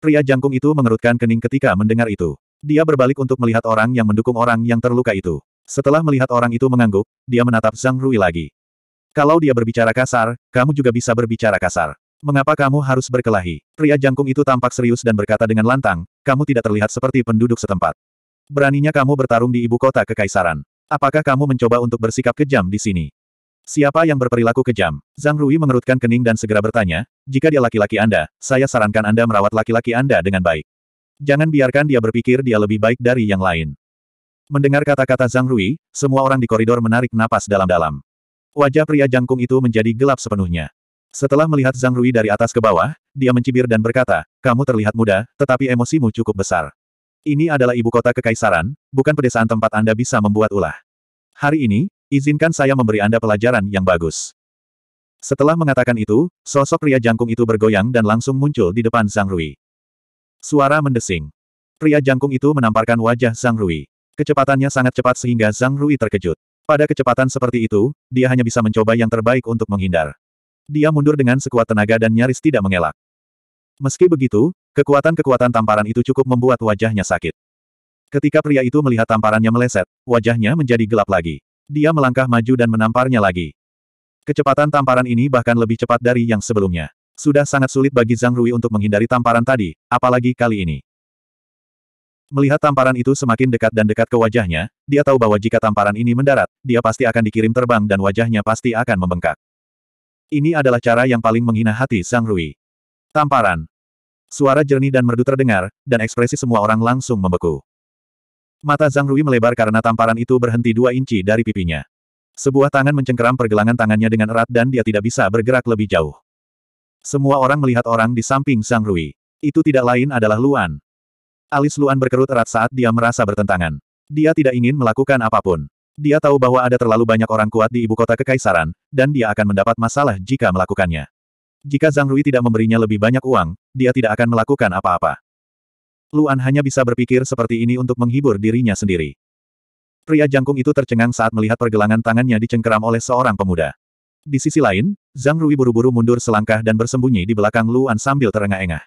Pria jangkung itu mengerutkan kening ketika mendengar itu. Dia berbalik untuk melihat orang yang mendukung orang yang terluka itu. Setelah melihat orang itu mengangguk, dia menatap Zhang Rui lagi. Kalau dia berbicara kasar, kamu juga bisa berbicara kasar. Mengapa kamu harus berkelahi? Pria jangkung itu tampak serius dan berkata dengan lantang, kamu tidak terlihat seperti penduduk setempat. Beraninya kamu bertarung di ibu kota kekaisaran. Apakah kamu mencoba untuk bersikap kejam di sini? Siapa yang berperilaku kejam? Zhang Rui mengerutkan kening dan segera bertanya, jika dia laki-laki Anda, saya sarankan Anda merawat laki-laki Anda dengan baik. Jangan biarkan dia berpikir dia lebih baik dari yang lain. Mendengar kata-kata Zhang Rui, semua orang di koridor menarik napas dalam-dalam. Wajah pria jangkung itu menjadi gelap sepenuhnya. Setelah melihat Zhang Rui dari atas ke bawah, dia mencibir dan berkata, kamu terlihat muda, tetapi emosimu cukup besar. Ini adalah ibu kota kekaisaran, bukan pedesaan tempat Anda bisa membuat ulah. Hari ini, izinkan saya memberi Anda pelajaran yang bagus. Setelah mengatakan itu, sosok pria jangkung itu bergoyang dan langsung muncul di depan Zhang Rui. Suara mendesing. Pria jangkung itu menamparkan wajah Zhang Rui. Kecepatannya sangat cepat sehingga Zhang Rui terkejut. Pada kecepatan seperti itu, dia hanya bisa mencoba yang terbaik untuk menghindar. Dia mundur dengan sekuat tenaga dan nyaris tidak mengelak. Meski begitu, kekuatan-kekuatan tamparan itu cukup membuat wajahnya sakit. Ketika pria itu melihat tamparannya meleset, wajahnya menjadi gelap lagi. Dia melangkah maju dan menamparnya lagi. Kecepatan tamparan ini bahkan lebih cepat dari yang sebelumnya. Sudah sangat sulit bagi Zhang Rui untuk menghindari tamparan tadi, apalagi kali ini. Melihat tamparan itu semakin dekat dan dekat ke wajahnya, dia tahu bahwa jika tamparan ini mendarat, dia pasti akan dikirim terbang dan wajahnya pasti akan membengkak. Ini adalah cara yang paling menghina hati Zhang Rui. Tamparan. Suara jernih dan merdu terdengar, dan ekspresi semua orang langsung membeku. Mata Zhang Rui melebar karena tamparan itu berhenti dua inci dari pipinya. Sebuah tangan mencengkeram pergelangan tangannya dengan erat dan dia tidak bisa bergerak lebih jauh. Semua orang melihat orang di samping Zhang Rui. Itu tidak lain adalah Luan. Alis Luan berkerut erat saat dia merasa bertentangan. Dia tidak ingin melakukan apapun. Dia tahu bahwa ada terlalu banyak orang kuat di ibu kota kekaisaran, dan dia akan mendapat masalah jika melakukannya. Jika Zhang Rui tidak memberinya lebih banyak uang, dia tidak akan melakukan apa-apa. Luan hanya bisa berpikir seperti ini untuk menghibur dirinya sendiri. Pria jangkung itu tercengang saat melihat pergelangan tangannya dicengkeram oleh seorang pemuda. Di sisi lain, Zhang Rui buru-buru mundur selangkah dan bersembunyi di belakang Luan sambil terengah-engah.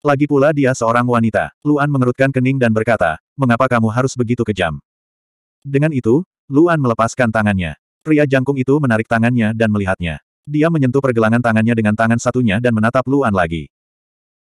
Lagi pula dia seorang wanita. Luan mengerutkan kening dan berkata, mengapa kamu harus begitu kejam? Dengan itu, Luan melepaskan tangannya. Pria jangkung itu menarik tangannya dan melihatnya. Dia menyentuh pergelangan tangannya dengan tangan satunya dan menatap Luan lagi.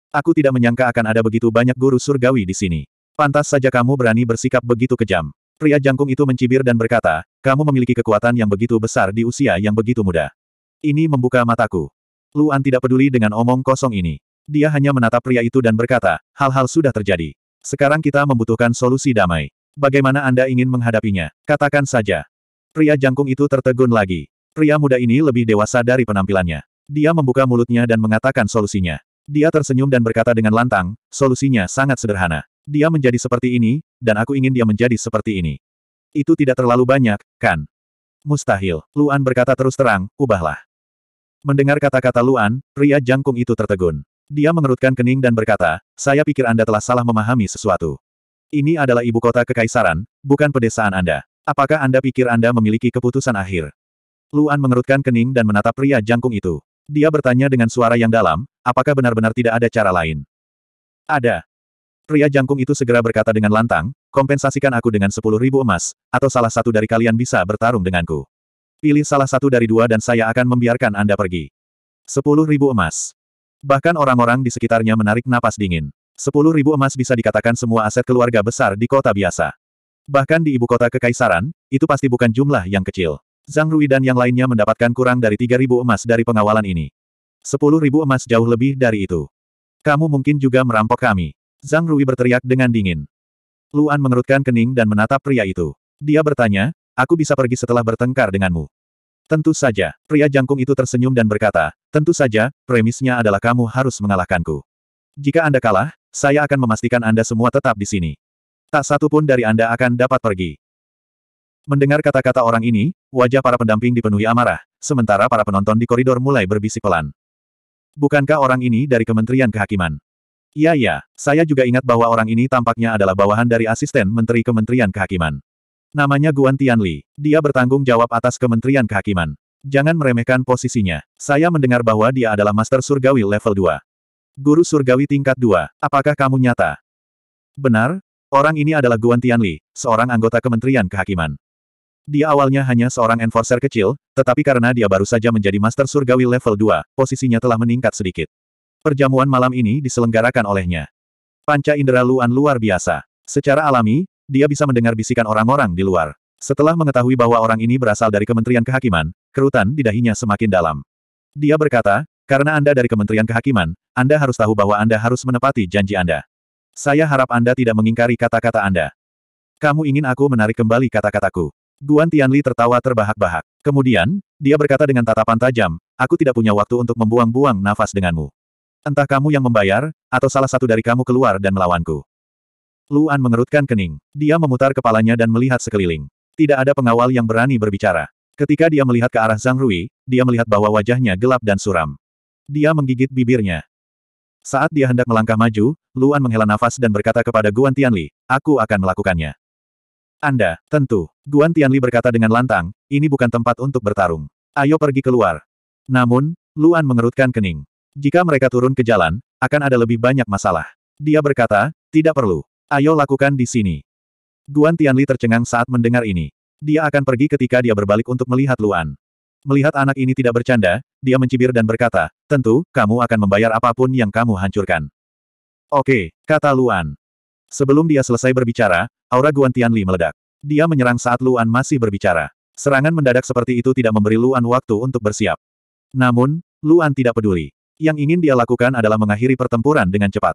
Aku tidak menyangka akan ada begitu banyak guru surgawi di sini. Pantas saja kamu berani bersikap begitu kejam. Pria jangkung itu mencibir dan berkata, kamu memiliki kekuatan yang begitu besar di usia yang begitu muda. Ini membuka mataku. Luan tidak peduli dengan omong kosong ini. Dia hanya menatap pria itu dan berkata, hal-hal sudah terjadi. Sekarang kita membutuhkan solusi damai. Bagaimana Anda ingin menghadapinya? Katakan saja. Pria jangkung itu tertegun lagi. Pria muda ini lebih dewasa dari penampilannya. Dia membuka mulutnya dan mengatakan solusinya. Dia tersenyum dan berkata dengan lantang, solusinya sangat sederhana. Dia menjadi seperti ini, dan aku ingin dia menjadi seperti ini. Itu tidak terlalu banyak, kan? Mustahil, Luan berkata terus terang, ubahlah. Mendengar kata-kata Luan, pria jangkung itu tertegun. Dia mengerutkan kening dan berkata, saya pikir Anda telah salah memahami sesuatu. Ini adalah ibu kota kekaisaran, bukan pedesaan Anda. Apakah Anda pikir Anda memiliki keputusan akhir? Luan mengerutkan kening dan menatap pria jangkung itu. Dia bertanya dengan suara yang dalam, apakah benar-benar tidak ada cara lain? Ada. Pria jangkung itu segera berkata dengan lantang, kompensasikan aku dengan sepuluh ribu emas, atau salah satu dari kalian bisa bertarung denganku. Pilih salah satu dari dua dan saya akan membiarkan Anda pergi. Sepuluh ribu emas. Bahkan orang-orang di sekitarnya menarik napas dingin. Sepuluh ribu emas bisa dikatakan semua aset keluarga besar di kota biasa. Bahkan di ibu kota kekaisaran, itu pasti bukan jumlah yang kecil. Zhang Rui dan yang lainnya mendapatkan kurang dari 3.000 emas dari pengawalan ini. 10.000 emas jauh lebih dari itu. Kamu mungkin juga merampok kami. Zhang Rui berteriak dengan dingin. Luan mengerutkan kening dan menatap pria itu. Dia bertanya, aku bisa pergi setelah bertengkar denganmu. Tentu saja, pria jangkung itu tersenyum dan berkata, tentu saja, premisnya adalah kamu harus mengalahkanku. Jika Anda kalah, saya akan memastikan Anda semua tetap di sini. Tak satu pun dari Anda akan dapat pergi. Mendengar kata-kata orang ini, wajah para pendamping dipenuhi amarah, sementara para penonton di koridor mulai berbisik pelan. Bukankah orang ini dari Kementerian Kehakiman? Iya ya, saya juga ingat bahwa orang ini tampaknya adalah bawahan dari asisten Menteri Kementerian Kehakiman. Namanya Guan Tianli. Dia bertanggung jawab atas Kementerian Kehakiman. Jangan meremehkan posisinya. Saya mendengar bahwa dia adalah Master Surgawi level 2. Guru Surgawi tingkat 2. Apakah kamu nyata? Benar, orang ini adalah Guan Tianli, seorang anggota Kementerian Kehakiman. Dia awalnya hanya seorang enforcer kecil, tetapi karena dia baru saja menjadi master surgawi level 2, posisinya telah meningkat sedikit. Perjamuan malam ini diselenggarakan olehnya. Panca indera Luan luar biasa. Secara alami, dia bisa mendengar bisikan orang-orang di luar. Setelah mengetahui bahwa orang ini berasal dari Kementerian Kehakiman, kerutan di dahinya semakin dalam. Dia berkata, karena Anda dari Kementerian Kehakiman, Anda harus tahu bahwa Anda harus menepati janji Anda. Saya harap Anda tidak mengingkari kata-kata Anda. Kamu ingin aku menarik kembali kata-kataku. Guan Tianli tertawa terbahak-bahak. Kemudian, dia berkata dengan tatapan tajam, aku tidak punya waktu untuk membuang-buang nafas denganmu. Entah kamu yang membayar, atau salah satu dari kamu keluar dan melawanku. Luan mengerutkan kening. Dia memutar kepalanya dan melihat sekeliling. Tidak ada pengawal yang berani berbicara. Ketika dia melihat ke arah Zhang Rui, dia melihat bahwa wajahnya gelap dan suram. Dia menggigit bibirnya. Saat dia hendak melangkah maju, Luan menghela nafas dan berkata kepada Guan Tianli, aku akan melakukannya. Anda, tentu. Guan Tianli berkata dengan lantang, ini bukan tempat untuk bertarung. Ayo pergi keluar. Namun, Luan mengerutkan kening. Jika mereka turun ke jalan, akan ada lebih banyak masalah. Dia berkata, tidak perlu. Ayo lakukan di sini. Guan Tianli tercengang saat mendengar ini. Dia akan pergi ketika dia berbalik untuk melihat Luan. Melihat anak ini tidak bercanda, dia mencibir dan berkata, tentu, kamu akan membayar apapun yang kamu hancurkan. Oke, kata Luan. Sebelum dia selesai berbicara, aura Guan Tianli meledak. Dia menyerang saat Luan masih berbicara. Serangan mendadak seperti itu tidak memberi Luan waktu untuk bersiap. Namun, Luan tidak peduli. Yang ingin dia lakukan adalah mengakhiri pertempuran dengan cepat.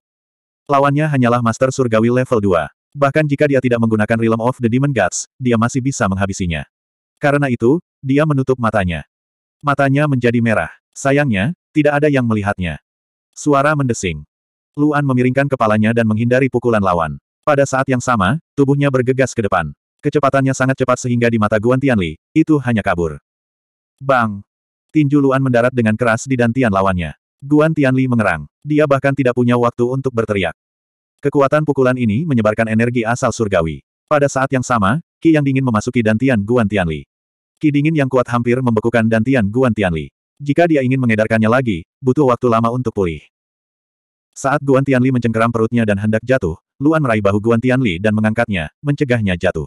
Lawannya hanyalah Master Surgawi level 2. Bahkan jika dia tidak menggunakan Realm of the Demon Gods, dia masih bisa menghabisinya. Karena itu, dia menutup matanya. Matanya menjadi merah. Sayangnya, tidak ada yang melihatnya. Suara mendesing. Luan memiringkan kepalanya dan menghindari pukulan lawan. Pada saat yang sama, tubuhnya bergegas ke depan. Kecepatannya sangat cepat sehingga di mata Guan Tianli, itu hanya kabur. Bang! Tinju Luan mendarat dengan keras di dantian lawannya. Guan Tianli mengerang. Dia bahkan tidak punya waktu untuk berteriak. Kekuatan pukulan ini menyebarkan energi asal surgawi. Pada saat yang sama, Ki yang dingin memasuki dantian Guan Tianli. Ki dingin yang kuat hampir membekukan dantian Guan Tianli. Jika dia ingin mengedarkannya lagi, butuh waktu lama untuk pulih. Saat Guan Tianli mencengkeram perutnya dan hendak jatuh, Luan meraih bahu Guan Tianli dan mengangkatnya, mencegahnya jatuh.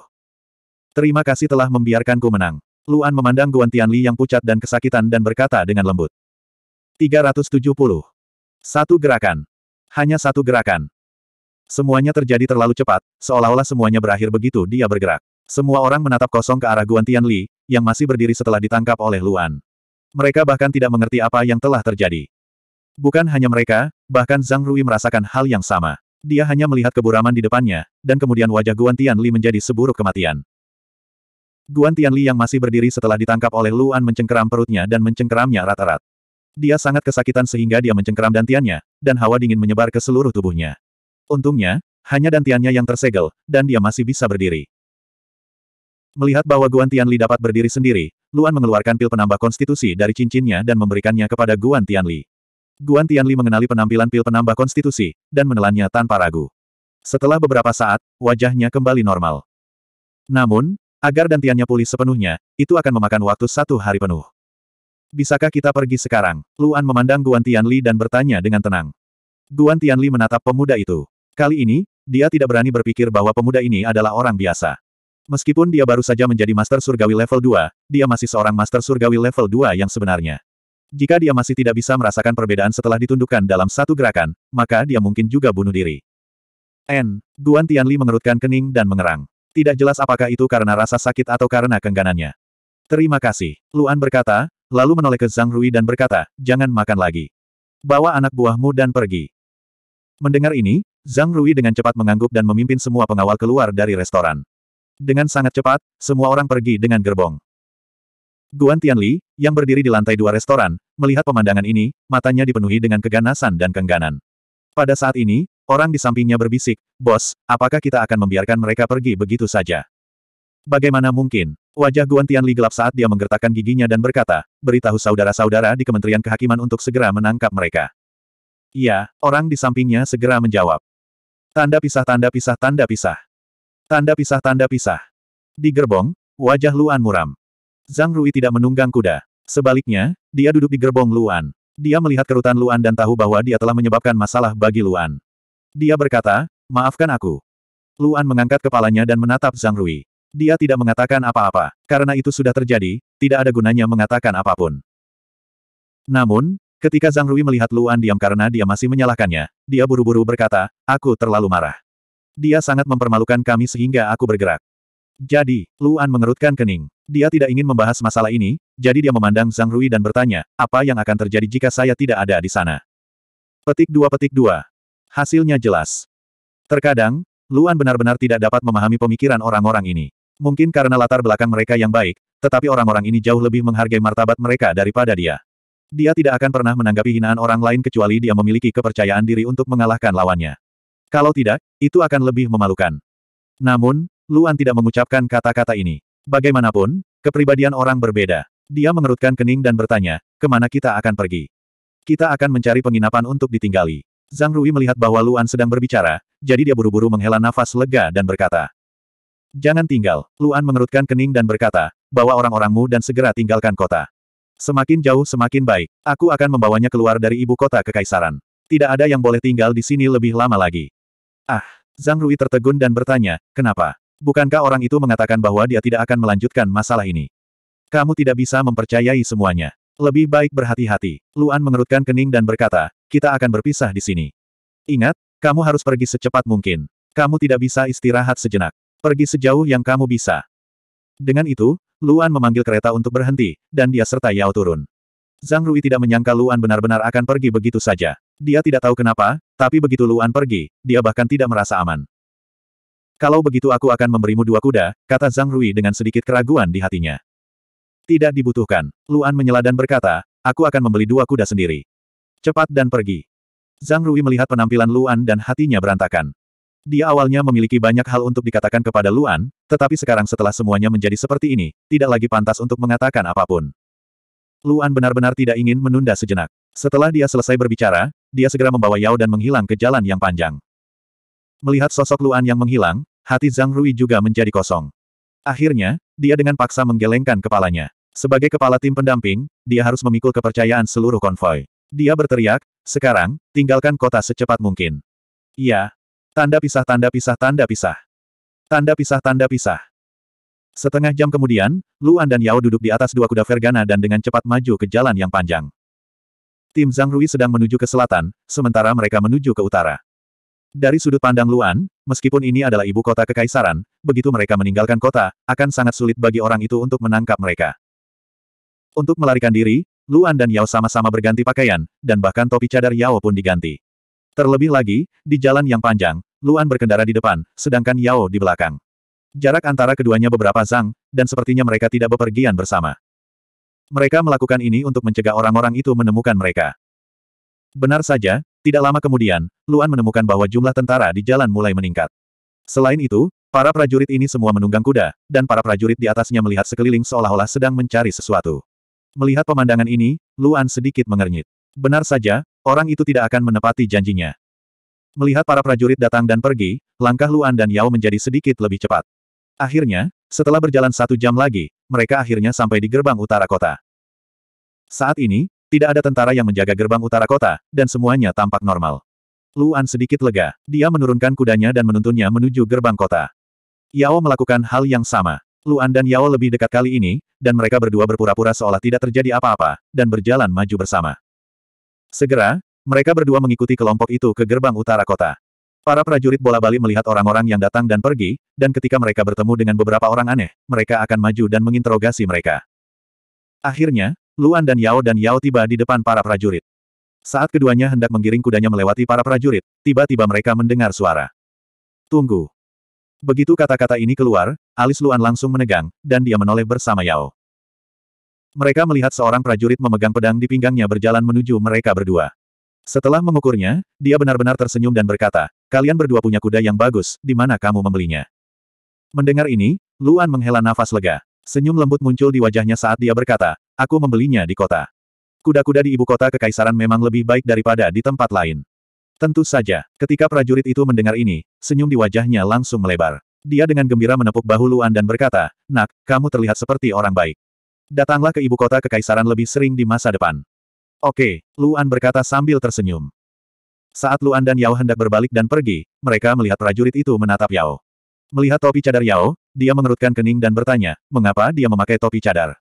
Terima kasih telah membiarkanku menang. Luan memandang Guan Tianli yang pucat dan kesakitan dan berkata dengan lembut. 370. Satu gerakan. Hanya satu gerakan. Semuanya terjadi terlalu cepat, seolah-olah semuanya berakhir begitu dia bergerak. Semua orang menatap kosong ke arah Guan Tianli, yang masih berdiri setelah ditangkap oleh Luan. Mereka bahkan tidak mengerti apa yang telah terjadi. Bukan hanya mereka, bahkan Zhang Rui merasakan hal yang sama. Dia hanya melihat keburaman di depannya, dan kemudian wajah Guan Tianli menjadi seburuk kematian. Guan Tianli yang masih berdiri setelah ditangkap oleh Luan mencengkeram perutnya dan mencengkeramnya rata rata Dia sangat kesakitan sehingga dia mencengkeram dantiannya, dan hawa dingin menyebar ke seluruh tubuhnya. Untungnya, hanya dantiannya yang tersegel, dan dia masih bisa berdiri. Melihat bahwa Guan Tianli dapat berdiri sendiri, Luan mengeluarkan pil penambah konstitusi dari cincinnya dan memberikannya kepada Guan Tianli. Guan Tianli mengenali penampilan pil penambah konstitusi, dan menelannya tanpa ragu. Setelah beberapa saat, wajahnya kembali normal. Namun, agar dantiannya pulih sepenuhnya, itu akan memakan waktu satu hari penuh. Bisakah kita pergi sekarang? Luan memandang Guan Tianli dan bertanya dengan tenang. Guan Tianli menatap pemuda itu. Kali ini, dia tidak berani berpikir bahwa pemuda ini adalah orang biasa. Meskipun dia baru saja menjadi Master Surgawi level 2, dia masih seorang Master Surgawi level 2 yang sebenarnya. Jika dia masih tidak bisa merasakan perbedaan setelah ditundukkan dalam satu gerakan, maka dia mungkin juga bunuh diri. N. Guan Tianli mengerutkan kening dan mengerang. Tidak jelas apakah itu karena rasa sakit atau karena kengganannya. Terima kasih. Luan berkata, lalu menoleh ke Zhang Rui dan berkata, jangan makan lagi. Bawa anak buahmu dan pergi. Mendengar ini, Zhang Rui dengan cepat mengangguk dan memimpin semua pengawal keluar dari restoran. Dengan sangat cepat, semua orang pergi dengan gerbong. Guan Tianli, yang berdiri di lantai dua restoran, melihat pemandangan ini, matanya dipenuhi dengan keganasan dan kengganan. Pada saat ini, orang di sampingnya berbisik, Bos, apakah kita akan membiarkan mereka pergi begitu saja? Bagaimana mungkin? Wajah Guan Tianli gelap saat dia menggertakkan giginya dan berkata, beritahu saudara-saudara di Kementerian Kehakiman untuk segera menangkap mereka. Iya, orang di sampingnya segera menjawab. Tanda pisah tanda pisah tanda pisah. Tanda pisah tanda pisah. Di gerbong, wajah Luan muram. Zhang Rui tidak menunggang kuda. Sebaliknya, dia duduk di gerbong Luan. Dia melihat kerutan Luan dan tahu bahwa dia telah menyebabkan masalah bagi Luan. Dia berkata, maafkan aku. Luan mengangkat kepalanya dan menatap Zhang Rui. Dia tidak mengatakan apa-apa, karena itu sudah terjadi, tidak ada gunanya mengatakan apapun. Namun, ketika Zhang Rui melihat Luan diam karena dia masih menyalahkannya, dia buru-buru berkata, aku terlalu marah. Dia sangat mempermalukan kami sehingga aku bergerak. Jadi, Luan mengerutkan kening. Dia tidak ingin membahas masalah ini, jadi dia memandang Zhang Rui dan bertanya, apa yang akan terjadi jika saya tidak ada di sana? Petik 2 petik 2 Hasilnya jelas. Terkadang, Luan benar-benar tidak dapat memahami pemikiran orang-orang ini. Mungkin karena latar belakang mereka yang baik, tetapi orang-orang ini jauh lebih menghargai martabat mereka daripada dia. Dia tidak akan pernah menanggapi hinaan orang lain kecuali dia memiliki kepercayaan diri untuk mengalahkan lawannya. Kalau tidak, itu akan lebih memalukan. Namun, Luan tidak mengucapkan kata-kata ini. Bagaimanapun, kepribadian orang berbeda. Dia mengerutkan kening dan bertanya, kemana kita akan pergi? Kita akan mencari penginapan untuk ditinggali. Zhang Rui melihat bahwa Luan sedang berbicara, jadi dia buru-buru menghela nafas lega dan berkata, Jangan tinggal, Luan mengerutkan kening dan berkata, bawa orang-orangmu dan segera tinggalkan kota. Semakin jauh semakin baik, aku akan membawanya keluar dari ibu kota kekaisaran. Tidak ada yang boleh tinggal di sini lebih lama lagi. Ah, Zhang Rui tertegun dan bertanya, kenapa? Bukankah orang itu mengatakan bahwa dia tidak akan melanjutkan masalah ini? Kamu tidak bisa mempercayai semuanya. Lebih baik berhati-hati. Luan mengerutkan kening dan berkata, kita akan berpisah di sini. Ingat, kamu harus pergi secepat mungkin. Kamu tidak bisa istirahat sejenak. Pergi sejauh yang kamu bisa. Dengan itu, Luan memanggil kereta untuk berhenti, dan dia serta Yao turun. Zhang Rui tidak menyangka Luan benar-benar akan pergi begitu saja. Dia tidak tahu kenapa, tapi begitu Luan pergi, dia bahkan tidak merasa aman. Kalau begitu aku akan memberimu dua kuda, kata Zhang Rui dengan sedikit keraguan di hatinya. Tidak dibutuhkan. Luan menyela dan berkata, aku akan membeli dua kuda sendiri. Cepat dan pergi. Zhang Rui melihat penampilan Luan dan hatinya berantakan. Dia awalnya memiliki banyak hal untuk dikatakan kepada Luan, tetapi sekarang setelah semuanya menjadi seperti ini, tidak lagi pantas untuk mengatakan apapun. Luan benar-benar tidak ingin menunda sejenak. Setelah dia selesai berbicara, dia segera membawa Yao dan menghilang ke jalan yang panjang. Melihat sosok Luan yang menghilang, hati Zhang Rui juga menjadi kosong. Akhirnya, dia dengan paksa menggelengkan kepalanya. Sebagai kepala tim pendamping, dia harus memikul kepercayaan seluruh konvoi. Dia berteriak, sekarang, tinggalkan kota secepat mungkin. Iya. Tanda pisah tanda pisah tanda pisah. Tanda pisah tanda pisah. Setengah jam kemudian, Luan dan Yao duduk di atas dua kuda vergana dan dengan cepat maju ke jalan yang panjang. Tim Zhang Rui sedang menuju ke selatan, sementara mereka menuju ke utara. Dari sudut pandang Luan, meskipun ini adalah ibu kota kekaisaran, begitu mereka meninggalkan kota, akan sangat sulit bagi orang itu untuk menangkap mereka. Untuk melarikan diri, Luan dan Yao sama-sama berganti pakaian, dan bahkan topi cadar Yao pun diganti. Terlebih lagi, di jalan yang panjang, Luan berkendara di depan, sedangkan Yao di belakang. Jarak antara keduanya beberapa zang, dan sepertinya mereka tidak bepergian bersama. Mereka melakukan ini untuk mencegah orang-orang itu menemukan mereka. Benar saja, tidak lama kemudian, Luan menemukan bahwa jumlah tentara di jalan mulai meningkat. Selain itu, para prajurit ini semua menunggang kuda, dan para prajurit di atasnya melihat sekeliling seolah-olah sedang mencari sesuatu. Melihat pemandangan ini, Luan sedikit mengernyit. Benar saja, orang itu tidak akan menepati janjinya. Melihat para prajurit datang dan pergi, langkah Luan dan Yao menjadi sedikit lebih cepat. Akhirnya, setelah berjalan satu jam lagi, mereka akhirnya sampai di gerbang utara kota. Saat ini, tidak ada tentara yang menjaga gerbang utara kota, dan semuanya tampak normal. Luan sedikit lega. Dia menurunkan kudanya dan menuntunnya menuju gerbang kota. Yao melakukan hal yang sama. Luan dan Yao lebih dekat kali ini, dan mereka berdua berpura-pura seolah tidak terjadi apa-apa, dan berjalan maju bersama. Segera, mereka berdua mengikuti kelompok itu ke gerbang utara kota. Para prajurit bola bali melihat orang-orang yang datang dan pergi, dan ketika mereka bertemu dengan beberapa orang aneh, mereka akan maju dan menginterogasi mereka. Akhirnya, Luan dan Yao dan Yao tiba di depan para prajurit. Saat keduanya hendak menggiring kudanya melewati para prajurit, tiba-tiba mereka mendengar suara. Tunggu. Begitu kata-kata ini keluar, alis Luan langsung menegang, dan dia menoleh bersama Yao. Mereka melihat seorang prajurit memegang pedang di pinggangnya berjalan menuju mereka berdua. Setelah mengukurnya, dia benar-benar tersenyum dan berkata, kalian berdua punya kuda yang bagus, di mana kamu membelinya? Mendengar ini, Luan menghela nafas lega. Senyum lembut muncul di wajahnya saat dia berkata, Aku membelinya di kota. Kuda-kuda di ibu kota kekaisaran memang lebih baik daripada di tempat lain. Tentu saja, ketika prajurit itu mendengar ini, senyum di wajahnya langsung melebar. Dia dengan gembira menepuk bahu Luan dan berkata, Nak, kamu terlihat seperti orang baik. Datanglah ke ibu kota kekaisaran lebih sering di masa depan. Oke, Luan berkata sambil tersenyum. Saat Luan dan Yao hendak berbalik dan pergi, mereka melihat prajurit itu menatap Yao. Melihat topi cadar Yao, dia mengerutkan kening dan bertanya, mengapa dia memakai topi cadar?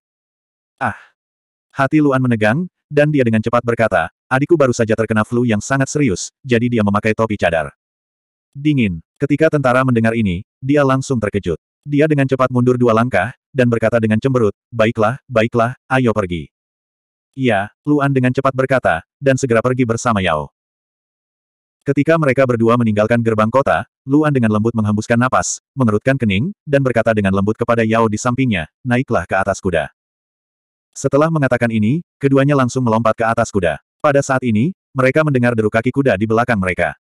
Ah! Hati Luan menegang, dan dia dengan cepat berkata, adikku baru saja terkena flu yang sangat serius, jadi dia memakai topi cadar. Dingin. Ketika tentara mendengar ini, dia langsung terkejut. Dia dengan cepat mundur dua langkah, dan berkata dengan cemberut, baiklah, baiklah, ayo pergi. Iya, Luan dengan cepat berkata, dan segera pergi bersama Yao. Ketika mereka berdua meninggalkan gerbang kota, Luan dengan lembut menghembuskan napas, mengerutkan kening, dan berkata dengan lembut kepada Yao di sampingnya, naiklah ke atas kuda. Setelah mengatakan ini, keduanya langsung melompat ke atas kuda. Pada saat ini, mereka mendengar deru kaki kuda di belakang mereka.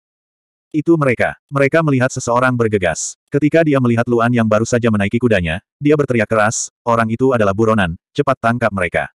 Itu mereka. Mereka melihat seseorang bergegas. Ketika dia melihat Luan yang baru saja menaiki kudanya, dia berteriak keras, orang itu adalah buronan, cepat tangkap mereka.